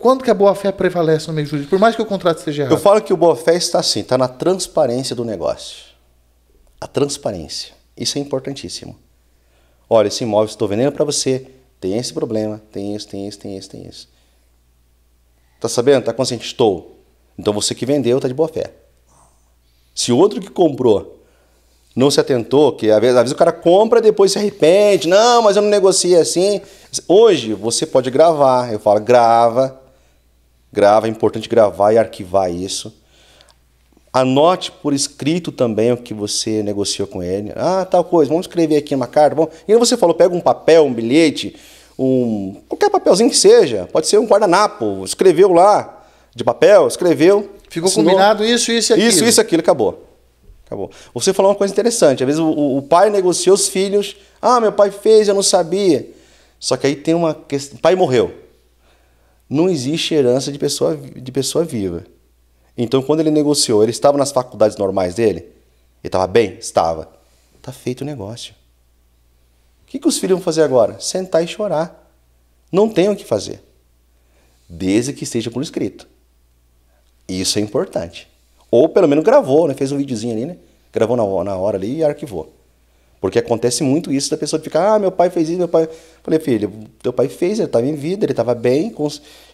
S1: quando que a boa-fé prevalece no meio jurídico? Por mais que o contrato seja errado. Eu falo
S2: que o boa-fé está assim, está na transparência do negócio. A transparência. Isso é importantíssimo. Olha, esse imóvel estou vendendo para você, tem esse problema, tem isso, tem isso, tem isso, tem isso. Tá sabendo? Tá consciente? Estou. Então você que vendeu está de boa-fé. Se o outro que comprou não se atentou, que às vezes, às vezes o cara compra depois se arrepende, não, mas eu não negociei assim. Hoje você pode gravar, eu falo, grava, Grava, é importante gravar e arquivar isso. Anote por escrito também o que você negociou com ele. Ah, tal coisa, vamos escrever aqui uma carta. Bom, e aí você falou, pega um papel, um bilhete, um qualquer papelzinho que seja, pode ser um guardanapo, escreveu lá de papel, escreveu. Ficou assinou. combinado
S1: isso, isso e aquilo. Isso, isso e
S2: aquilo, acabou. Acabou. Você falou uma coisa interessante, às vezes o, o pai negociou os filhos, ah, meu pai fez, eu não sabia. Só que aí tem uma questão, pai morreu não existe herança de pessoa, de pessoa viva. Então, quando ele negociou, ele estava nas faculdades normais dele? Ele estava bem? Estava. Está feito o negócio. O que, que os filhos vão fazer agora? Sentar e chorar. Não tem o que fazer. Desde que esteja por escrito. Isso é importante. Ou pelo menos gravou, né? fez um videozinho ali, né? gravou na, na hora ali e arquivou. Porque acontece muito isso da pessoa ficar, ah, meu pai fez isso, meu pai. Falei, filho, teu pai fez, ele estava em vida, ele estava bem,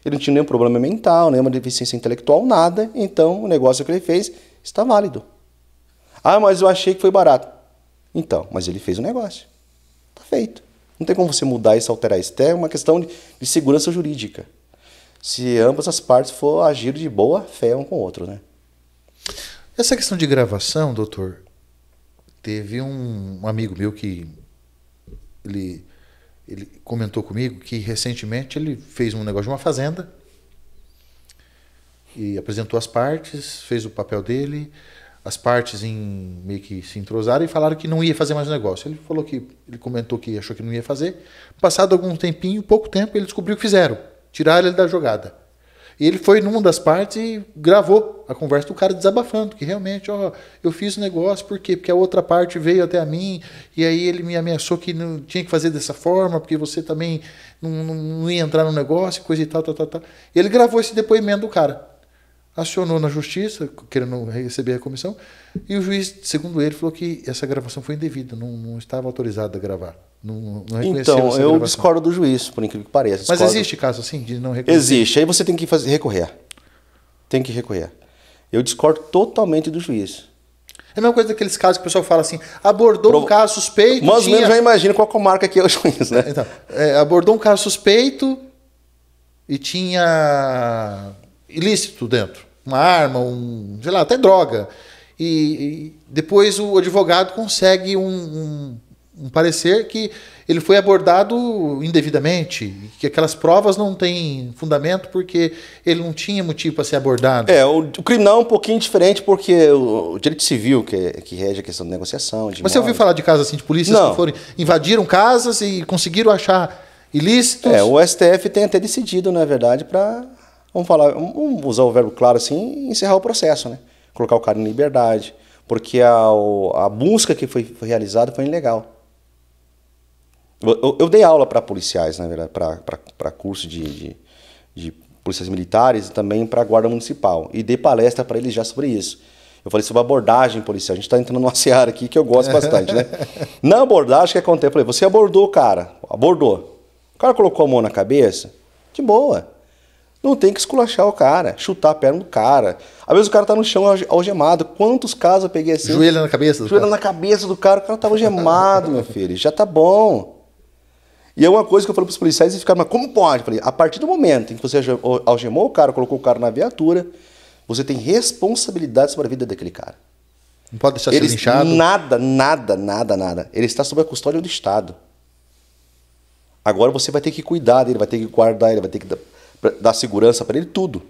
S2: ele não tinha nenhum problema mental, nenhuma deficiência intelectual, nada. Então o negócio que ele fez está válido. Ah, mas eu achei que foi barato. Então, mas ele fez o negócio. Está feito. Não tem como você mudar isso, alterar isso. É uma questão de, de segurança jurídica. Se ambas as partes for agir de boa fé um com o outro, né?
S1: Essa questão de gravação, doutor, Teve um, um amigo meu que ele, ele comentou comigo que recentemente ele fez um negócio de uma fazenda e apresentou as partes, fez o papel dele, as partes em, meio que se entrosaram e falaram que não ia fazer mais o negócio. Ele falou que ele comentou que achou que não ia fazer. Passado algum tempinho, pouco tempo, ele descobriu que fizeram, tiraram ele da jogada. E ele foi numa das partes e gravou a conversa do cara desabafando, que realmente, ó, eu fiz o negócio, por quê? Porque a outra parte veio até a mim, e aí ele me ameaçou que não tinha que fazer dessa forma, porque você também não, não, não ia entrar no negócio, coisa e tal, tal, tal, tal. Ele gravou esse depoimento do cara acionou na justiça, querendo receber a comissão, e o juiz, segundo ele, falou que essa gravação foi indevida, não, não estava autorizado a gravar. Não, não então, eu discordo
S2: do juiz, por incrível que pareça. Discordo. Mas existe caso assim de não reconhecer? Existe, aí você tem que fazer, recorrer. Tem que recorrer. Eu discordo totalmente do juiz.
S1: É a mesma coisa daqueles casos que o pessoal fala assim, abordou Pro... um caso suspeito... Mas tinha... mesmo já imagina qual comarca é que é o juiz, né? Então, é, abordou um caso suspeito e tinha ilícito dentro, uma arma, um, sei lá, até droga. E, e depois o advogado consegue um, um, um, parecer que ele foi abordado indevidamente, que aquelas provas não têm fundamento porque ele não tinha motivo para ser abordado. É,
S2: o, o criminal é um pouquinho diferente porque o, o direito civil que, que rege a questão de negociação. De Mas você ouviu
S1: falar de casos assim de polícias não. que foram, invadiram casas e conseguiram achar ilícitos? É,
S2: o STF tem até decidido, na verdade, para vamos falar,
S1: vamos usar o
S2: verbo claro assim, encerrar o processo, né? Colocar o cara em liberdade, porque a, a busca que foi, foi realizada foi ilegal. Eu, eu, dei aula para policiais, na verdade, para curso de, de, de policiais militares e também para a guarda municipal. E dei palestra para eles já sobre isso. Eu falei sobre abordagem policial. A gente está entrando numa seara aqui que eu gosto bastante, né? Na abordagem, o que acontece? Eu falei, você abordou o cara. Abordou. O cara colocou a mão na cabeça, de boa. Não tem que esculachar o cara, chutar a perna do cara. Às vezes o cara tá no chão algemado. Quantos casos eu peguei assim? Joelho na cabeça do Joelho cara. na cabeça do cara, o cara tava algemado, meu filho. Já tá bom. E é uma coisa que eu falei pros policiais, eles ficaram, mas como pode? Eu falei, a partir do momento em que você algemou o cara, colocou o cara na viatura, você tem responsabilidade sobre a vida daquele cara. Não pode deixar eles, ser linchado? Nada, nada, nada, nada. Ele está sob a custódia do Estado. Agora você vai ter que cuidar dele, vai ter que guardar ele, vai ter que dar segurança para ele, tudo.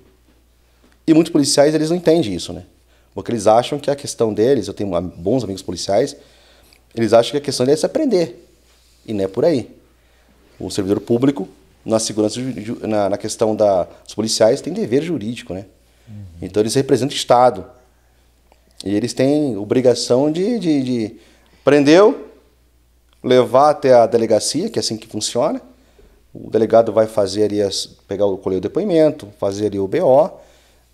S2: E muitos policiais, eles não entendem isso, né? Porque eles acham que a questão deles, eu tenho bons amigos policiais, eles acham que a questão deles é aprender. E não é por aí. O servidor público, na segurança, na, na questão da, dos policiais, tem dever jurídico, né? Uhum. Então eles representam o Estado. E eles têm obrigação de, de, de levar até a delegacia, que é assim que funciona, o delegado vai fazer ali, as, pegar o colher o depoimento, fazer ali o BO,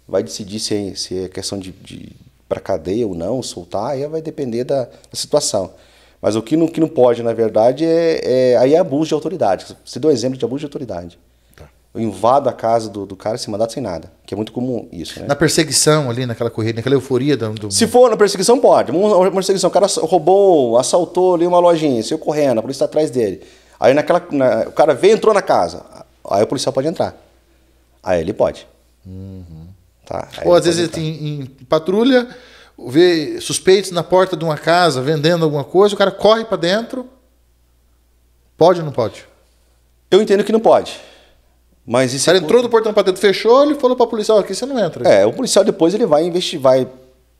S2: vai decidir se é, se é questão de, de para cadeia ou não, soltar, aí vai depender da, da, situação. Mas o que não, que não pode, na verdade, é, é aí é abuso de autoridade. Você deu um exemplo de abuso de autoridade. Tá. Eu invado a casa do, do cara sem mandato, sem nada. Que é muito comum
S1: isso, né? Na perseguição ali, naquela corrida, naquela euforia do... do... Se
S2: for na perseguição, pode. Uma perseguição, o cara roubou, assaltou ali uma lojinha, saiu correndo, a polícia está atrás dele. Aí naquela, na, o cara veio entrou na casa. Aí o policial pode entrar. Aí ele pode. Uhum.
S1: Tá, Ou às vezes em, em, patrulha, vê suspeitos na porta de uma casa vendendo alguma coisa, o cara corre para dentro. Pode ou não pode? Eu entendo que não pode. Mas isso o é cara é... entrou do portão para dentro, fechou, ele falou para o policial aqui, você não
S2: entra. É, o policial depois ele vai investigar, vai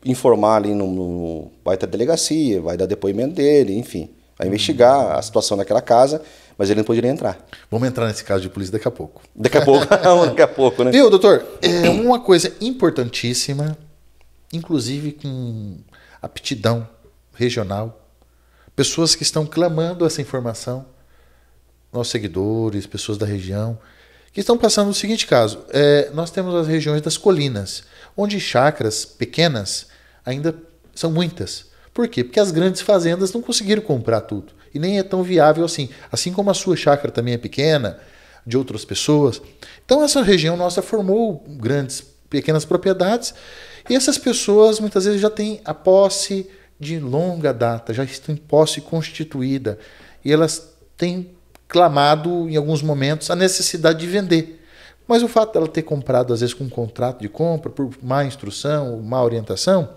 S2: informar ali no, no vai ter delegacia, vai dar depoimento dele, enfim a investigar a situação daquela casa, mas ele não poderia entrar.
S1: Vamos entrar nesse caso de polícia daqui a pouco. Daqui a pouco, daqui a pouco, né? Viu, doutor? É uma coisa importantíssima, inclusive com aptidão regional, pessoas que estão clamando essa informação, nossos seguidores, pessoas da região, que estão passando o seguinte caso: é, nós temos as regiões das colinas, onde chacras pequenas ainda são muitas por quê? Porque as grandes fazendas não conseguiram comprar tudo e nem é tão viável assim. Assim como a sua chácara também é pequena, de outras pessoas. Então, essa região nossa formou grandes, pequenas propriedades e essas pessoas muitas vezes já têm a posse de longa data, já estão em posse constituída e elas têm clamado em alguns momentos a necessidade de vender. Mas o fato dela ter comprado, às vezes, com um contrato de compra, por má instrução, má orientação,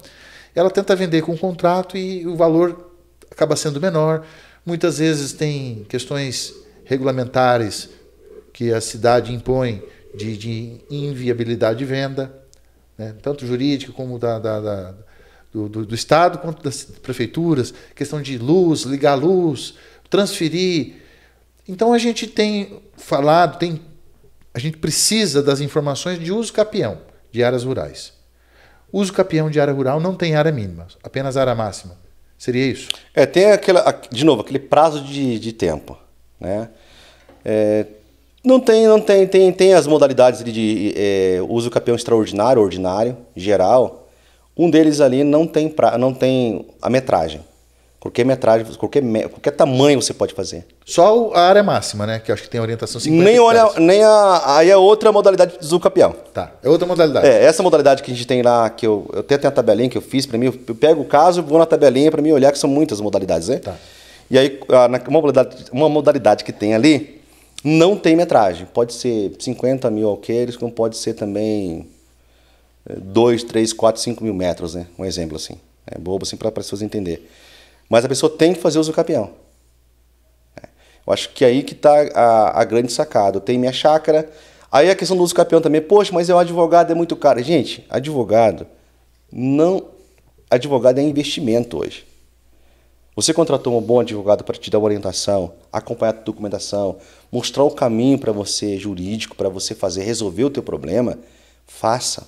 S1: ela tenta vender com um contrato e o valor acaba sendo menor. Muitas vezes tem questões regulamentares que a cidade impõe de, de inviabilidade de venda, né? tanto jurídica como da, da, da do, do, do, Estado quanto das prefeituras, questão de luz, ligar a luz, transferir. Então a gente tem falado, tem, a gente precisa das informações de uso capião de áreas rurais. Uso capião de área rural não tem área mínima, apenas área máxima. Seria
S2: isso? É, tem aquela, de novo, aquele prazo de, de tempo. Né? É, não tem, não tem, tem, tem as modalidades de é, uso capião extraordinário, ordinário, geral. Um deles ali não tem, pra, não tem a metragem. Qualquer metragem, qualquer, qualquer tamanho você pode fazer.
S1: Só a área máxima, né? Que acho que
S2: tem orientação 50 Nem, olha, nem a. Aí é outra modalidade de capial. Tá, é outra modalidade. É, essa modalidade que a gente tem lá, que eu, eu até tenho a tabelinha que eu fiz para mim, eu pego o caso, vou na tabelinha para mim olhar, que são muitas modalidades, né? Tá. E aí, ah, uma modalidade, uma modalidade que tem ali, não tem metragem. Pode ser 50 mil alqueires, como pode ser também 2, 3, 4, 5 mil metros, né? Um exemplo assim. É bobo assim para as pessoas entenderem. Mas a pessoa tem que fazer uso campeão. Eu acho que é aí que está a, a, grande sacada. Eu tenho minha chácara. Aí a questão do uso campeão também. Poxa, mas é um advogado, é muito caro. Gente, advogado não... Advogado é investimento hoje. Você contratou um bom advogado para te dar uma orientação, acompanhar a documentação, mostrar o caminho para você jurídico, para você fazer resolver o teu problema, faça.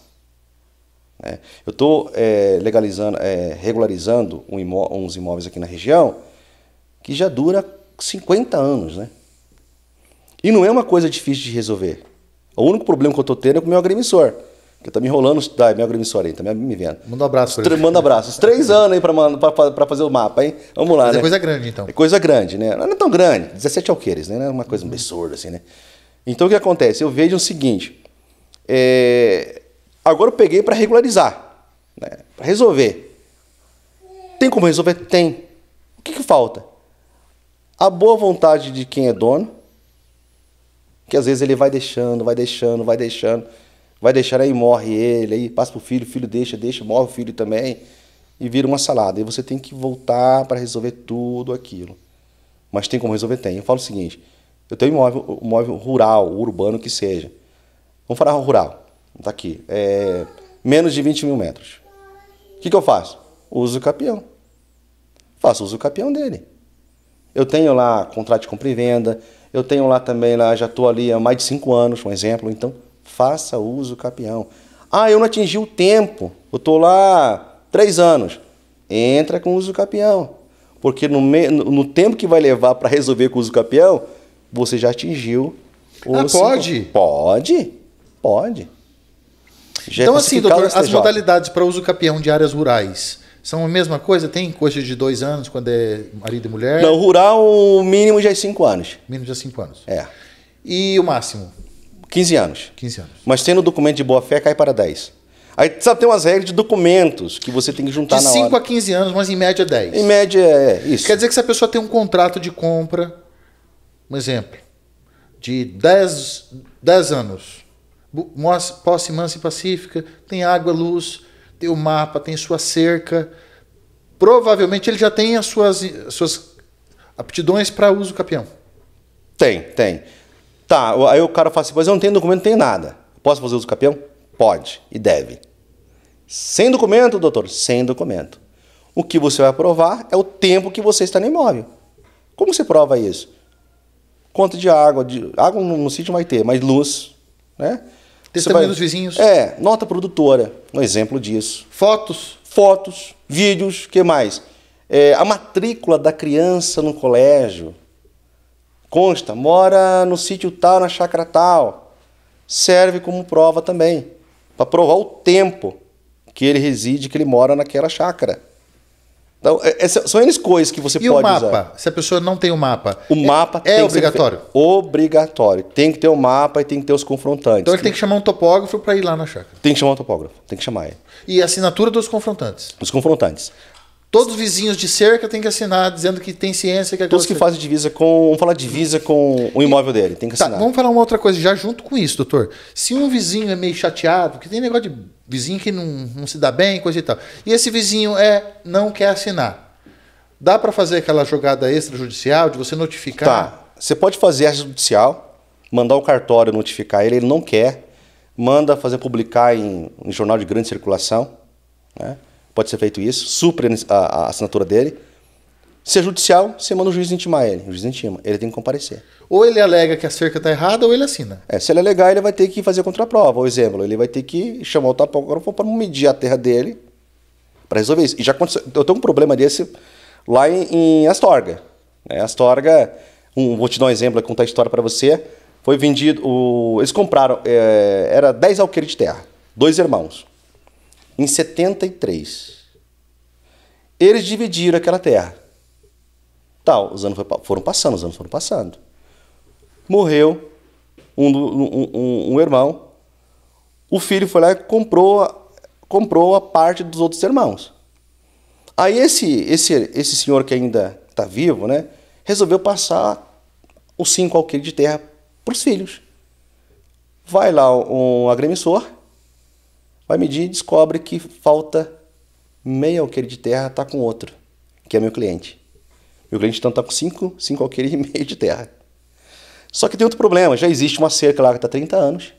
S2: Né? Eu estou é, legalizando, é, regularizando um imó uns imóveis aqui na região que já dura 50 anos, né? E não é uma coisa difícil de resolver. O único problema que eu estou tendo é com o meu agremissor. Que tá me enrolando, tá, meu agremissor aí, tá me vendo. Manda um abraço. Os, manda abraço. três anos aí para fazer o mapa, hein? Vamos lá, Mas é né? É coisa grande, então. É coisa grande, né? Não é tão grande, 17 alqueires, né? É uma coisa absurda, assim, né? Então, o que acontece? Eu vejo o seguinte, é... Agora eu peguei para regularizar, né? para resolver. Tem como resolver? Tem. O que, que falta? A boa vontade de quem é dono, que às vezes ele vai deixando, vai deixando, vai deixando, vai deixando, aí morre ele, aí passa pro filho, o filho deixa, deixa, morre o filho também, e vira uma salada. E você tem que voltar para resolver tudo aquilo. Mas tem como resolver? Tem. Eu falo o seguinte: eu tenho imóvel, imóvel rural, urbano que seja. Vamos falar rural. Está aqui. É, menos de 20 mil metros. O que, que eu faço? Uso o capião. Faço uso o capião dele. Eu tenho lá contrato de compra e venda, eu tenho lá também, lá, já estou ali há mais de 5 anos, um exemplo, então faça uso o capião. Ah, eu não atingi o tempo, eu estou lá 3 anos. Entra com uso capião. Porque no, me, no tempo que vai levar para resolver com o uso capião, você já atingiu
S1: o. Ah, pode?
S2: Pode, pode. Já então, é assim, doutor, as STJ.
S1: modalidades para uso capião de áreas rurais são a mesma coisa? Tem coisa de dois anos quando é marido e mulher? Não, rural,
S2: o mínimo já é cinco anos. Mínimo já é cinco anos. É.
S1: E o máximo?
S2: 15 anos. 15 anos. Mas tendo documento de boa-fé, cai para 10. Aí sabe, tem umas regras de documentos que você tem que juntar de na 5 hora.
S1: a 15 anos, mas em média 10. Em média é isso. Quer dizer que se a pessoa tem um contrato de compra, um exemplo, de 10, 10 anos, posse mansa e pacífica, tem água, luz, tem o mapa, tem sua cerca. Provavelmente ele já tem as suas, as suas aptidões para uso campeão.
S2: Tem, tem. Tá, aí o cara fala assim, mas eu não tenho documento, não tenho nada. Posso fazer uso campeão? Pode e deve. Sem documento, doutor? Sem documento. O que você vai provar é o tempo que você está no imóvel. Como você prova isso? Conta de água, de água no sítio vai ter, mas luz, né?
S1: Testemunho dos vizinhos.
S2: É, nota produtora, um exemplo disso. Fotos. Fotos, vídeos, que mais? É, a matrícula da criança no colégio. Consta, mora no sítio tal, na chácara tal. Serve como prova também, para provar o tempo que ele reside, que ele mora naquela chácara. Então, é, é, são eles
S1: coisas que você e pode usar. E o mapa? Usar. Se a pessoa não tem o um mapa. O é mapa é, é obrigatório.
S2: obrigatório. Tem que ter o um mapa e tem que ter os confrontantes. Então ele tem que
S1: chamar um topógrafo para ir lá na chácara.
S2: Tem que chamar um topógrafo. Tem que chamar ele.
S1: E a assinatura dos confrontantes. Dos confrontantes. Todos os vizinhos de cerca têm que assinar dizendo que tem ciência que é Todos que fazem divisa com. Vamos falar divisa com o imóvel dele, tem que tá, assinar. Tá, vamos falar uma outra coisa já junto com isso, doutor. Se um vizinho é meio chateado, que tem negócio de vizinho que não, não se dá bem, coisa e tal, e esse vizinho é não quer assinar, dá para fazer aquela jogada extrajudicial de você notificar? Tá. Você pode fazer extrajudicial,
S2: mandar o cartório notificar ele, ele não quer, manda fazer publicar em, em jornal de grande circulação, né? pode ser feito isso, supre a, a assinatura dele. Se é judicial, você manda o juiz intimar ele. O juiz intima, ele tem que comparecer.
S1: Ou ele alega que a cerca está errada, ou ele assina.
S2: É, se ele alegar, ele vai ter que fazer a contraprova. Por exemplo, ele vai ter que chamar o topógrafo para medir a terra dele para resolver isso. E já aconteceu. Eu tenho um problema desse lá em, em Astorga. É, Astorga, um, vou te dar um exemplo, é contar a história para você. Foi vendido. O, eles compraram, é, era 10 alqueires de terra, dois irmãos em 73. Eles dividiram aquela terra. Tal, os anos foram passando, os anos foram passando. Morreu um, um, um, um irmão. O filho foi lá e comprou, comprou a parte dos outros irmãos. Aí esse, esse, esse senhor que ainda está vivo, né, resolveu passar os cinco alqueires de terra para os filhos. Vai lá um agrimensor Vai medir e descobre que falta meio alqueire de terra, está com outro, que é meu cliente. Meu cliente então está com cinco, cinco alqueires e meio de terra. Só que tem outro problema, já existe uma cerca lá que está há 30 anos,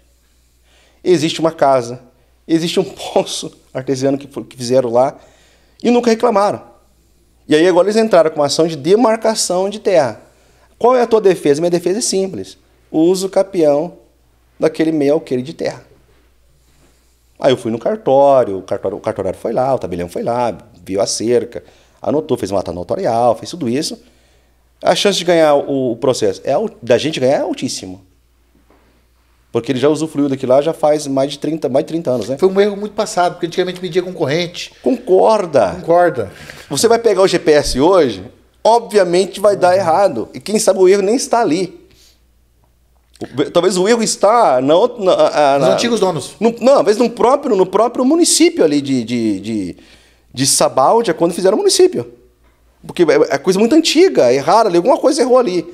S2: existe uma casa, existe um poço artesiano que, que fizeram lá e nunca reclamaram. E aí agora eles entraram com uma ação de demarcação de terra. Qual é a tua defesa? Minha defesa é simples. Uso capião daquele meio alqueire de terra. Aí eu fui no cartório, o, cartório, o cartorário foi lá, o tabelião foi lá, viu a cerca, anotou, fez uma ata notarial, fez tudo isso. A chance de ganhar o, o processo, é da gente ganhar é altíssima. Porque ele já usufruiu daqui lá já faz mais de 30, mais de 30 anos, né? Foi um erro muito passado, porque antigamente media com corrente. Concorda. Concorda. Você vai pegar o GPS hoje, obviamente vai dar errado. E quem sabe o erro nem está ali. Talvez o erro está na, na, na, nos antigos donos. No, não, talvez no próprio, no próprio município ali de, de, de, de Sabáudia, é quando fizeram o município. Porque é, é coisa muito antiga, erraram ali, alguma coisa errou ali.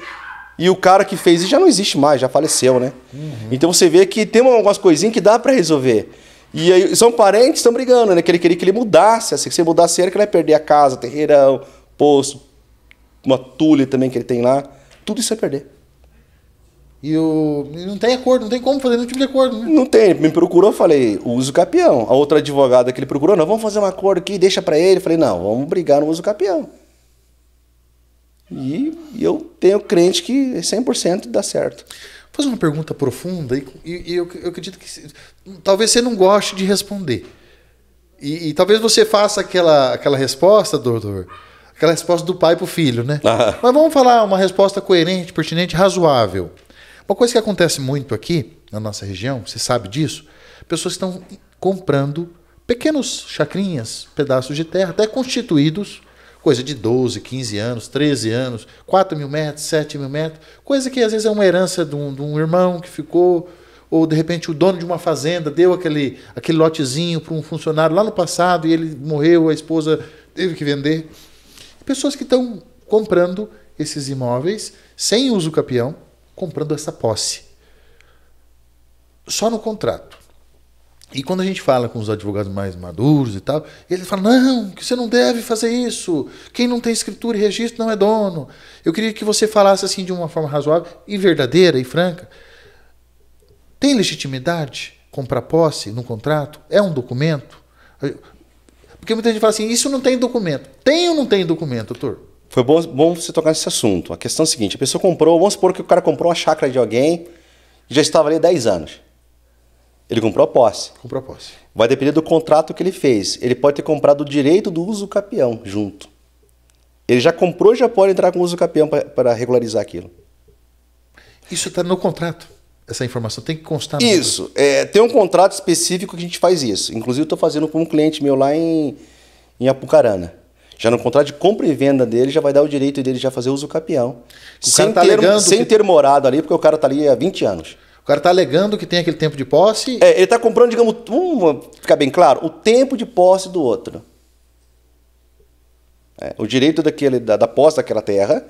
S2: E o cara que fez isso já não existe mais, já faleceu, né? Uhum. Então você vê que tem algumas coisinhas que dá para resolver. E aí, são parentes que estão brigando, né? Que ele queria que ele mudasse. Assim, se ele mudasse ele, que ele vai perder a casa, terreirão, poço, uma tule também que ele tem lá. Tudo isso vai é perder. E o, não tem acordo, não tem como fazer nenhum tipo de acordo, né? Não tem, me procurou, falei, uso capião. A outra advogada que ele procurou, não, vamos fazer um acordo aqui, deixa para ele. falei, não, vamos brigar no uso capião.
S1: E, e eu tenho crente que 100% dá certo. Vou fazer uma pergunta profunda e, e, e eu, eu, acredito que talvez você não goste de responder. E, e talvez você faça aquela, aquela resposta, doutor, aquela resposta do pai para o filho, né? Ah. Mas vamos falar uma resposta coerente, pertinente, razoável. Uma coisa que acontece muito aqui na nossa região, você sabe disso, pessoas estão comprando pequenos chacrinhas, pedaços de terra, até constituídos, coisa de 12, 15 anos, 13 anos, 4 mil metros, 7 mil metros, coisa que às vezes é uma herança de um, de um irmão que ficou, ou de repente o dono de uma fazenda deu aquele, aquele lotezinho para um funcionário lá no passado e ele morreu, a esposa teve que vender. Pessoas que estão comprando esses imóveis sem uso capião, comprando essa posse. Só no contrato. E quando a gente fala com os advogados mais maduros e tal, eles falam: não, que você não deve fazer isso. Quem não tem escritura e registro não é dono. Eu queria que você falasse assim de uma forma razoável e verdadeira e franca. Tem legitimidade comprar posse no contrato? É um documento? Porque muita gente fala assim: isso não tem documento. Tem ou não tem documento,
S2: doutor? foi bom, bom você tocar nesse assunto. A questão é a seguinte: a pessoa comprou, vamos supor que o cara comprou uma chácara de alguém e já estava ali 10 anos. Ele comprou a posse. Comprou a posse. Vai depender do contrato que ele fez. Ele pode ter comprado o direito do uso capião junto. Ele já comprou já pode entrar com o uso capião para regularizar aquilo. Isso está no
S1: contrato. Essa informação tem que constar. No isso.
S2: É, tem um contrato específico que a gente faz isso. Inclusive, estou fazendo com um cliente meu lá em, em Apucarana. Já no contrato de compra e venda dele, já vai dar o direito dele já fazer uso capião. O sem, tá ter, sem que... ter morado ali, porque o cara está ali há 20 anos. O cara está alegando que tem aquele tempo de posse. É, ele está comprando, digamos, um, ficar bem claro, o tempo de posse do outro. É, o direito daquele, da, da posse daquela terra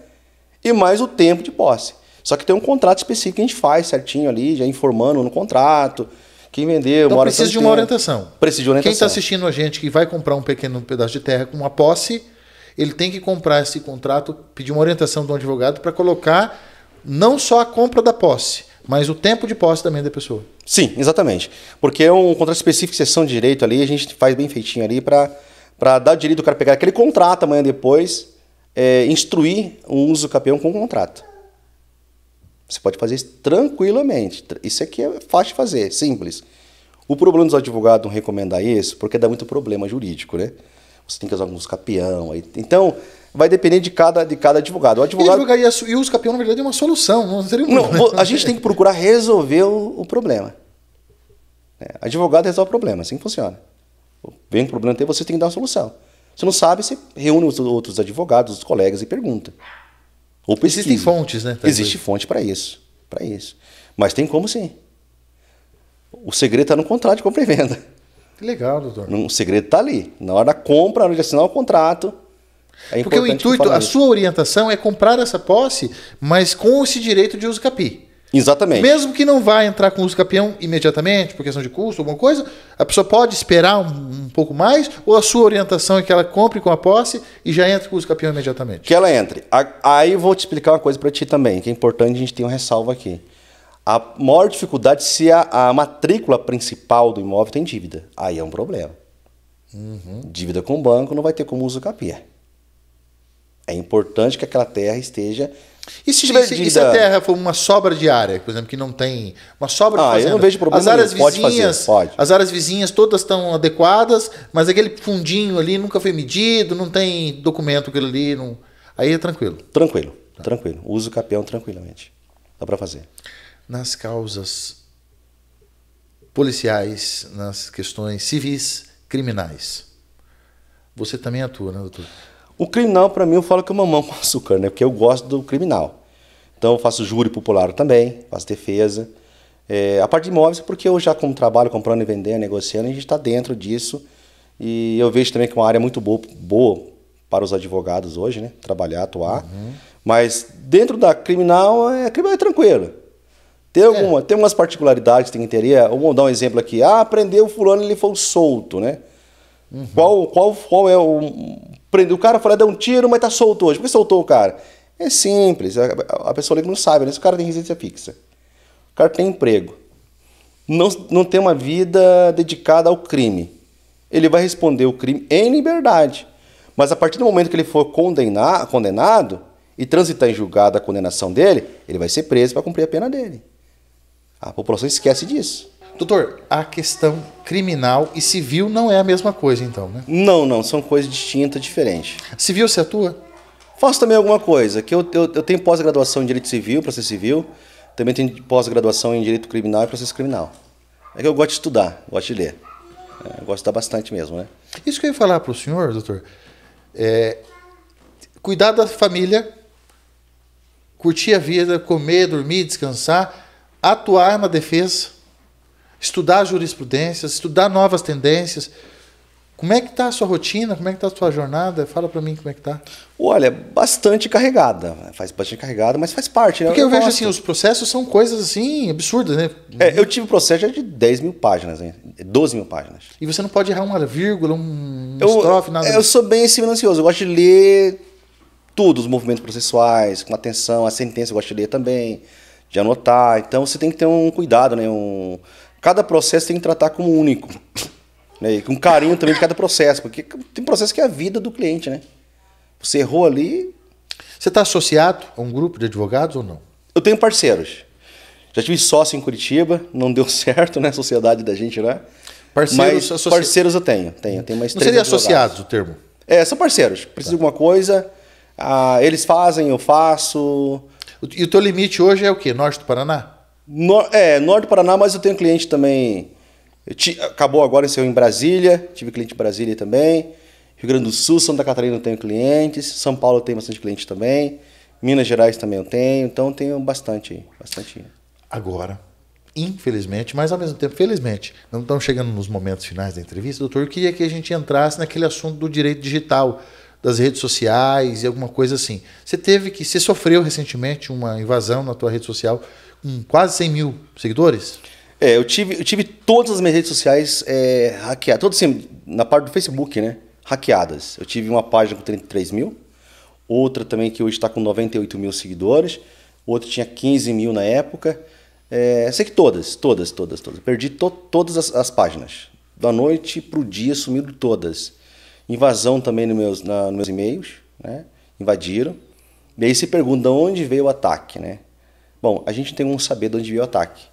S2: e mais o tempo de posse. Só que tem um contrato específico que a gente faz certinho ali, já informando no contrato, quem vendeu, então, precisa de uma tá orientação. Precisa de orientação. Quem está
S1: assistindo a gente que vai comprar um pequeno pedaço de terra com uma posse, ele tem que comprar esse contrato, pedir uma orientação de um advogado para colocar não só a compra da posse, mas o tempo de posse também da pessoa.
S2: Sim, exatamente. Porque é um contrato específico de sessão de direito ali, a gente faz bem feitinho ali para dar o direito do cara pegar aquele contrato amanhã depois, é, instruir o uso do campeão com o contrato. Você pode fazer isso tranquilamente. Isso aqui é fácil de fazer, simples. O problema dos advogados não recomendar isso porque dá muito problema jurídico, né? Você tem que usar alguns capião. Aí. Então, vai depender de cada, de cada advogado. O advogado... E, e os capião, na verdade, é uma solução.
S1: Não, seria um não problema. A gente tem que
S2: procurar resolver o, o problema. É, advogado resolve o problema, assim funciona. Vem um problema tem você tem que dar uma solução. Se não sabe, você reúne os outros advogados, os colegas e pergunta. Ou pesquisa. Existem fontes, né? Existe fonte para isso, para isso. Mas tem como sim. O segredo está no contrato de compra e venda.
S1: Que legal, doutor.
S2: O segredo está ali. Na hora da compra, na hora de assinar o contrato, é Porque o intuito, a sua
S1: orientação é comprar essa posse, mas com esse direito de uso capi. Exatamente. Mesmo que não vá entrar com o uso campeão imediatamente, por questão de custo, alguma coisa, a pessoa pode esperar um, um, pouco mais, ou a sua orientação é que ela compre com a posse e já entre com o uso campeão imediatamente?
S2: Que ela entre. Aí eu vou te explicar uma coisa para ti também, que é importante a gente ter uma ressalva aqui. A maior dificuldade se a, a matrícula principal do imóvel tem dívida. Aí é um problema. Uhum. Dívida com o banco não vai ter como uso capião. É importante que aquela terra esteja
S1: e se, perdida. e se a terra for uma sobra de área, por exemplo, que não tem uma sobra ah, de fazenda? eu não vejo problema as áreas Vizinhas, pode fazer, pode. As áreas vizinhas todas estão adequadas, mas aquele fundinho ali nunca foi medido, não tem documento aquilo ali, não... aí é tranquilo.
S2: Tranquilo, tá. tranquilo. Uso o capião tranquilamente. Dá para fazer.
S1: Nas causas policiais, nas questões civis, criminais, você também atua, né, doutor? O criminal, para mim, eu falo
S2: que é mamão com açúcar, né? Porque eu gosto do criminal. Então, eu faço júri popular também, faço defesa. É, a parte de imóveis, porque eu já como trabalho comprando e vendendo, negociando, a gente está dentro disso. E eu vejo também que é uma área muito boa, boa para os advogados hoje, né? Trabalhar, atuar. Uhum. Mas dentro da criminal, é, criminal é tranquilo. Tem, é. alguma, é. tem umas particularidades que tem que ter. É, eu vou dar um exemplo aqui. Ah, prendeu o fulano, ele foi solto, né? Uhum. Qual, qual, qual é o o cara, falou, deu um tiro, mas tá solto hoje. Por que soltou o cara? É simples, a pessoa não sabe, né? o cara tem residência fixa, o cara tem emprego, não, não tem uma vida dedicada ao crime. Ele vai responder o crime em liberdade. Mas a partir do momento que ele for condenar, condenado e transitar em julgado a condenação dele, ele vai ser preso para cumprir a pena dele. A população esquece disso.
S1: Doutor, a questão criminal e civil não é a mesma coisa, então, né? Não, não, são coisas distintas, diferentes. Civil você atua? É
S2: Faço também alguma coisa, que eu, eu, eu tenho pós-graduação em Direito Civil, Processo Civil, também tenho pós-graduação em Direito Criminal e Processo Criminal. É que eu gosto de estudar, gosto de ler. É, gosto de estudar bastante mesmo, né?
S1: Isso que eu ia falar para o senhor, doutor, é cuidar da família, curtir a vida, comer, dormir, descansar, atuar na defesa, estudar jurisprudências, estudar novas tendências. Como é que está a sua rotina? Como é que está a sua jornada? Fala para mim como é que está.
S2: Olha, bastante carregada. Faz bastante carregada, mas faz parte. Né? Porque eu, eu vejo assim, os processos são coisas assim, absurdas, né? É, eu tive processo de 10 mil páginas, né? 12 mil páginas.
S1: E você não pode errar uma vírgula, um eu, estrofe, nada. Eu sou bem silencioso. Eu gosto de ler
S2: tudo, os movimentos processuais, com atenção. A sentença eu gosto de ler também, de anotar. Então você tem que ter um cuidado, né? Um cada processo tem que tratar como único. Né? E com carinho também de cada processo, porque tem processo que é a vida do cliente, né? Você errou ali. Você está associado a um grupo de advogados ou não? Eu tenho parceiros. Já tive sócio em Curitiba, não deu certo, né? sociedade da gente lá. Né? Parceiros, associ... parceiros eu tenho, tenho, tenho mais não três. Seria associados o termo? É, são parceiros. Precisa tá. de alguma coisa, ah, eles fazem, eu faço. E o teu limite hoje é o quê? Norte do Paraná? é, Norte do Paraná, mas eu tenho cliente também. acabou agora, esse em Brasília, tive cliente em Brasília também. Rio Grande do Sul, Santa Catarina eu tenho clientes, São Paulo eu tenho bastante cliente também, Minas Gerais também eu tenho, então eu tenho bastante, bastante.
S1: Agora, infelizmente, mas ao mesmo tempo, felizmente, não estamos chegando nos momentos finais da entrevista, doutor, eu queria que a gente entrasse naquele assunto do direito digital, das redes sociais e alguma coisa assim. Você teve que, você sofreu recentemente uma invasão na tua rede social, um, quase 100 mil seguidores? É, eu tive, eu tive todas as minhas redes sociais é, hackeadas. Todas
S2: assim, na parte do Facebook, né? Hackeadas. Eu tive uma página com 33 mil, outra também que hoje está com 98 mil seguidores, outra tinha 15 mil na época. É, sei que todas, todas, todas, todas. Perdi to todas as, as, páginas. Da noite para o dia, sumiram todas. Invasão também nos meus, na, nos meus e-mails, né? Invadiram. E aí se pergunta onde veio o ataque, né? Bom, a gente tem um saber de onde veio o ataque.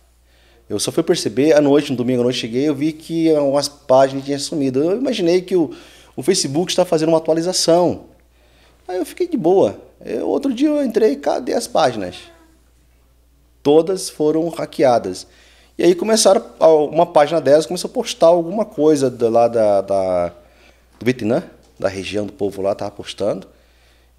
S2: Eu só fui perceber à noite, no domingo à noite cheguei, eu vi que umas páginas tinham sumido. Eu imaginei que o, o Facebook está fazendo uma atualização. Aí eu fiquei de boa. Eu, é, outro dia eu entrei, cadê as páginas? Todas foram hackeadas. E aí começaram, uma página delas começou a postar alguma coisa lá da, da do Vietnã, da região do povo lá, estava postando.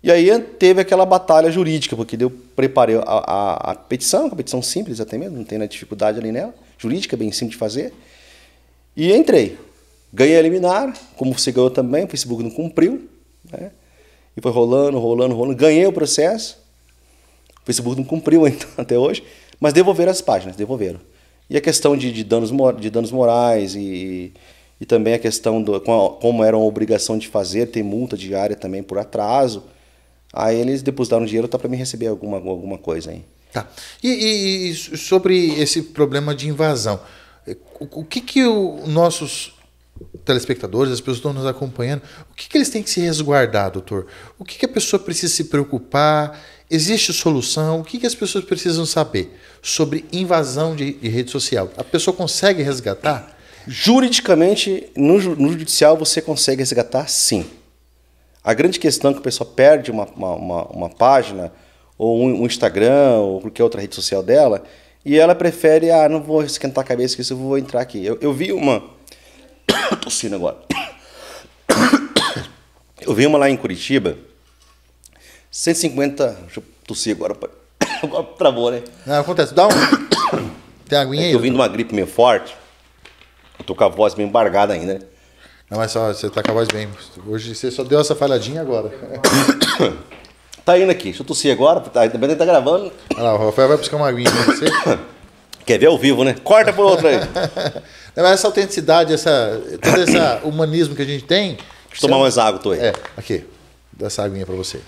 S2: E aí teve aquela batalha jurídica, porque eu preparei a, a, a petição, é uma petição simples até mesmo, não tem né, dificuldade ali nela, jurídica, bem simples de fazer. E entrei. Ganhei a liminar, como você ganhou também, o Facebook não cumpriu, né? E foi rolando, rolando, rolando. Ganhei o processo, o Facebook não cumpriu até hoje, mas devolveram as páginas, devolveram. E a questão de, de danos, de danos morais e, e também a questão do como era uma obrigação de fazer, tem multa diária também por atraso. Aí eles depositaram dinheiro tá para mim receber alguma, alguma coisa aí.
S1: Tá. E, e, e, sobre esse problema de invasão, eh, o, o que que os nossos telespectadores, as pessoas que estão nos acompanhando, o que, que eles têm que se resguardar, doutor? O que, que a pessoa precisa se preocupar? Existe solução? O que, que as pessoas precisam saber sobre invasão de, de rede social? A pessoa consegue resgatar? Juridicamente, no,
S2: no judicial, você consegue resgatar sim. A grande questão é que o pessoal perde uma, uma, uma, uma página ou um, um, Instagram ou qualquer outra rede social dela e ela prefere, ah, não vou esquentar a cabeça que isso, eu vou entrar aqui. Eu, eu vi uma. tossindo agora. eu vi uma lá em Curitiba. 150. Deixa eu tossir agora. Agora travou, né? Não, acontece. Dá um. Tem aguinha é aí? Eu tô vindo uma gripe meio forte. Eu tô com a voz meio embargada ainda, né?
S1: Não, mas só, você tá com a voz bem. Hoje você só deu essa falhadinha agora. Tá indo aqui. Deixa eu tossir agora, tá, também está tá gravando. Olha lá, o Rafael vai buscar uma aguinha pra você.
S2: Quer ver ao vivo, né? Corta por outro aí.
S1: Não, essa autenticidade, essa, todo esse humanismo que a gente tem. Deixa eu tomar mais água, tô aí. É, aqui. Dá essa aguinha pra você.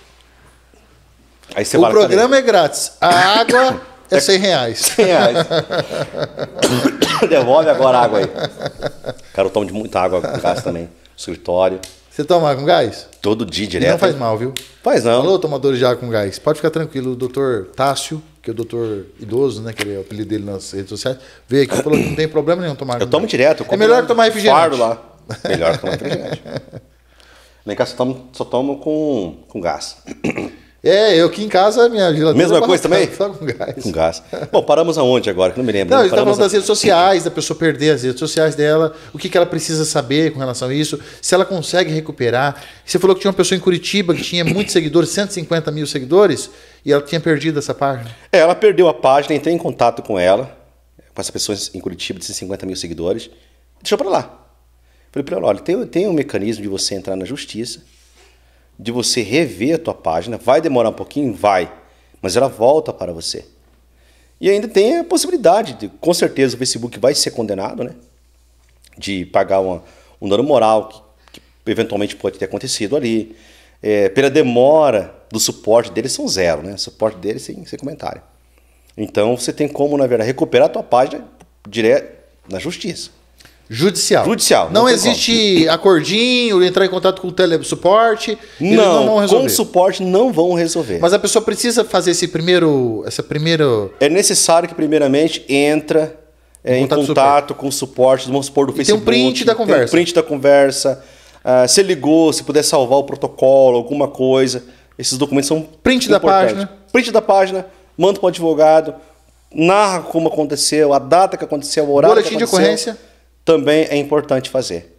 S1: Aí você o programa é grátis. A água é 100 reais. 100 reais. Devolve agora a água aí.
S2: Cara, eu tomo de muita água com gás
S1: também. Escritório. Você toma com gás? Todo dia, direto. E não faz mal, viu? Faz não. Falou tomador de água com gás. Pode ficar tranquilo, o doutor Tássio, que é o doutor idoso, né? Que ele é o apelido dele nas redes sociais, veio aqui e falou que não tem problema nenhum tomar Eu tomo direto. Eu é melhor que tomar refrigerante. Fardo lá.
S2: Melhor que tomar refrigerante. Lá cá, só tomo, só tomo com, com gás.
S1: É, eu aqui em casa, minha geladeira. Mesma coisa também? Só com gás.
S2: Com gás. Bom, paramos aonde agora? Que não me lembro. Não, a gente tá falando a... das redes
S1: sociais, da pessoa perder as redes sociais dela, o que, que ela precisa saber com relação a isso, se ela consegue recuperar. Você falou que tinha uma pessoa em Curitiba que tinha muitos seguidores, 150 mil seguidores, e ela tinha perdido essa página.
S2: É, ela perdeu a página, entrei em contato com ela, com essa pessoa em Curitiba de 150 mil seguidores, deixou para lá. Falei para ela, olha, tem, tem um mecanismo de você entrar na justiça de você rever a tua página. Vai demorar um pouquinho? Vai. Mas ela volta para você. E ainda tem a possibilidade, de, com certeza o Facebook vai ser condenado, né? De pagar uma, um dano moral que, que, eventualmente pode ter acontecido ali. É, pela demora do suporte deles são zero, né? O suporte deles sem, sem comentário. Então você tem como, na verdade, recuperar a tua página direto na justiça. Judicial. Judicial. Não, não existe como.
S1: acordinho, entrar em contato com o telesuporte. Não, não vão resolver. com suporte não
S2: vão resolver.
S1: Mas a pessoa precisa fazer esse primeiro, essa primeiro. É necessário que primeiramente
S2: entra é, em contato com o suporte, vamos supor do e Facebook. Tem um print da conversa. Tem um print da conversa. se ligou, se puder salvar o protocolo, alguma coisa. Esses documentos são print da página. Print da página, manda para o advogado, narra como aconteceu, a data que aconteceu, o horário. Boletim que aconteceu. de ocorrência
S1: também é importante fazer.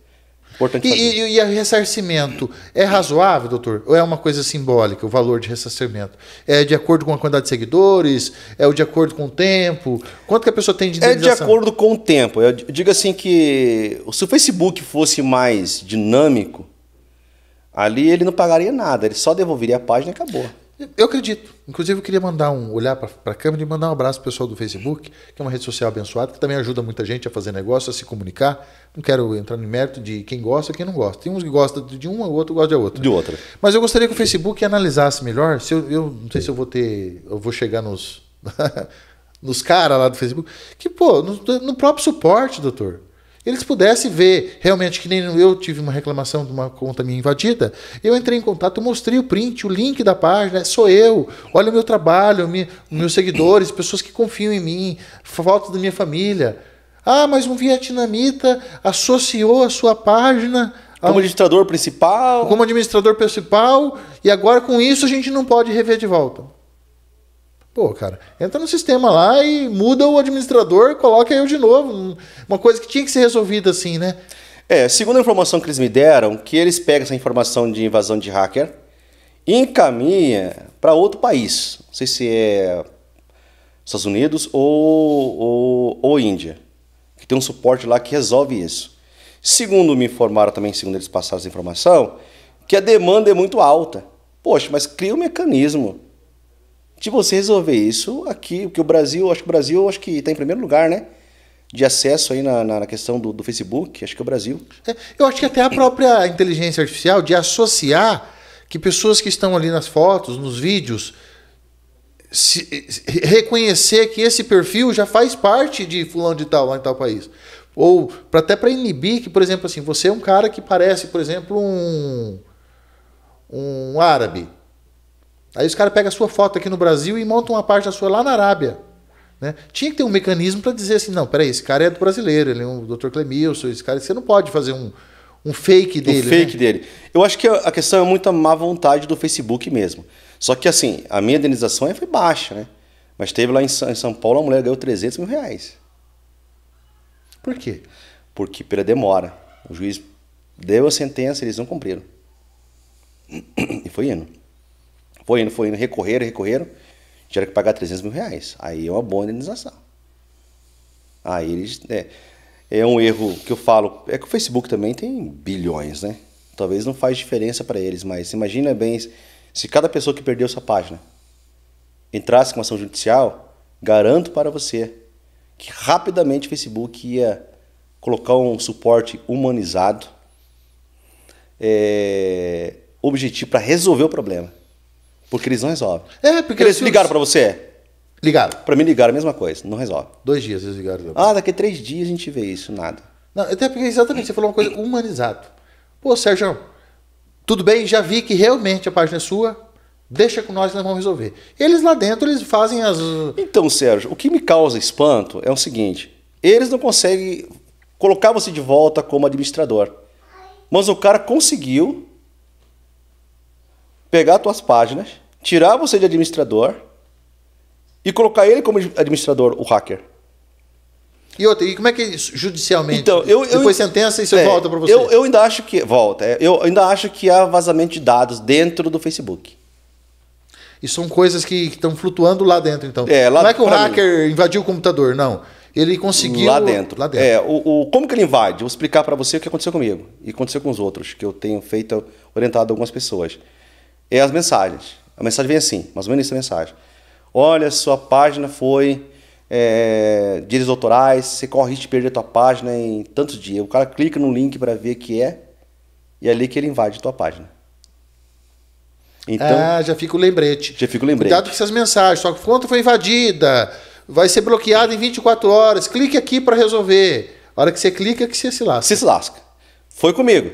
S1: Importante e, fazer. e, e ressarcimento é razoável, doutor? Ou é uma coisa simbólica o valor de ressarcimento? É de acordo com a quantidade de seguidores? É de acordo com o tempo? Quanto que a pessoa tem de indenização? É de acordo
S2: com o tempo. Eu digo assim que se o Facebook fosse mais dinâmico, ali ele não pagaria nada, ele só devolveria a página e acabou.
S1: Eu acredito. Inclusive, eu queria mandar um olhar para a câmera e mandar um abraço pro pessoal do Facebook, que é uma rede social abençoada, que também ajuda muita gente a fazer negócio, a se comunicar. Não quero entrar no mérito de quem gosta e quem não gosta. Tem uns que gostam de um, o outro gosta de outro. De outra. Mas eu gostaria que o Facebook analisasse melhor. Se eu, eu não sei se eu vou ter. Eu vou chegar nos. nos caras lá do Facebook. Que, pô, no, no próprio suporte, doutor eles pudessem ver realmente que nem eu tive uma reclamação de uma conta minha invadida, eu entrei em contato, mostrei o print, o link da página, sou eu, olha o meu trabalho, meus seguidores, pessoas que confiam em mim, foto da minha família. Ah, mas um vietnamita associou a sua página como administrador principal. Como administrador principal, e agora com isso a gente não pode rever de volta. Pô, cara, entra no sistema lá e muda o administrador, coloca eu de novo. Uma coisa que tinha que ser resolvida assim, né? É, segundo a informação
S2: que eles me deram, que eles pegam essa informação de invasão de hacker e encaminha para outro país. Não sei se é Estados Unidos ou, ou, ou Índia, que tem um suporte lá que resolve isso. Segundo me informaram também, segundo eles passaram essa informação, que a demanda é muito alta. Poxa, mas cria um mecanismo de você resolver isso aqui, porque o Brasil, acho que o Brasil acho que está em primeiro lugar, né? De acesso aí na, na questão do, do, Facebook, acho que é o Brasil.
S1: É, eu acho que até a própria inteligência artificial de associar que pessoas que estão ali nas fotos, nos vídeos, se, se, reconhecer que esse perfil já faz parte de fulano de tal lá em tal país. Ou pra, até para inibir que, por exemplo, assim, você é um cara que parece, por exemplo, um, um árabe. Aí os caras pegam a sua foto aqui no Brasil e montam uma página sua lá na Arábia. Né? Tinha que ter um mecanismo para dizer assim, não, peraí, esse cara é do brasileiro, ele é um Dr. Clemilson, esse cara, você não pode fazer um, um fake dele. Um fake né?
S2: dele. Eu acho que a questão é muito a má vontade do Facebook mesmo. Só que assim, a minha indenização foi baixa, né? Mas teve lá em São Paulo, a mulher ganhou 300 mil reais. Por quê? Porque pela demora. O juiz deu a sentença, eles não cumpriram. E foi indo. Foi indo, foi indo, recorreram, recorreram. Tiveram que pagar 300 mil reais. Aí é uma boa indenização. Aí eles. É, é um erro que eu falo. É que o Facebook também tem bilhões, né? Talvez não faz diferença para eles, mas imagina bem se cada pessoa que perdeu essa página entrasse com ação judicial, garanto para você que rapidamente o Facebook ia colocar um suporte humanizado, é, objetivo para resolver o problema. Porque eles não resolvem. É, porque eles ligaram os... para você? Ligaram. Para mim ligaram a mesma coisa, não resolve. Dois
S1: dias eles ligaram. Ah, daqui a três dias a gente vê isso, nada. Não, até porque exatamente, você falou uma coisa humanizado. Pô, Sérgio, tudo bem, já vi que realmente a página é sua, deixa com nós, nós vamos resolver. Eles lá dentro, eles fazem as... Uh,
S2: então, Sérgio, o que me causa espanto é o seguinte, eles não conseguem colocar você de volta como administrador. Mas o cara conseguiu pegar tuas páginas, tirar você de administrador e colocar ele como administrador, o hacker.
S1: E outra, e como é que é judicialmente? Então, eu, eu Depois eu, sentença e isso é, volta para você. Eu, eu,
S2: ainda acho que. Volta. É, eu ainda acho que há vazamento de dados dentro do Facebook.
S1: E são coisas que estão flutuando lá dentro, então. É, lá, não é que o hacker
S2: mim. invadiu o computador, não. Ele conseguiu. Lá dentro. Lá dentro. É, o, o como que ele invade? Vou explicar para você o que aconteceu comigo e aconteceu com os outros, que eu tenho feito, orientado algumas pessoas é as mensagens. A mensagem vem assim, mais ou menos essa é mensagem. Olha, sua página foi é, direitos autorais, você corre risco de perder a tua página em tantos dias. O cara clica no link para ver que é
S1: e é ali que ele invade a tua página. Então, ah, já fica o lembrete. Já fica o lembrete. Cuidado com essas mensagens. Sua conta foi invadida, vai ser bloqueada em 24 horas. Clique aqui para resolver. A hora que você clica, que você se lasca. Você se lasca. Foi comigo.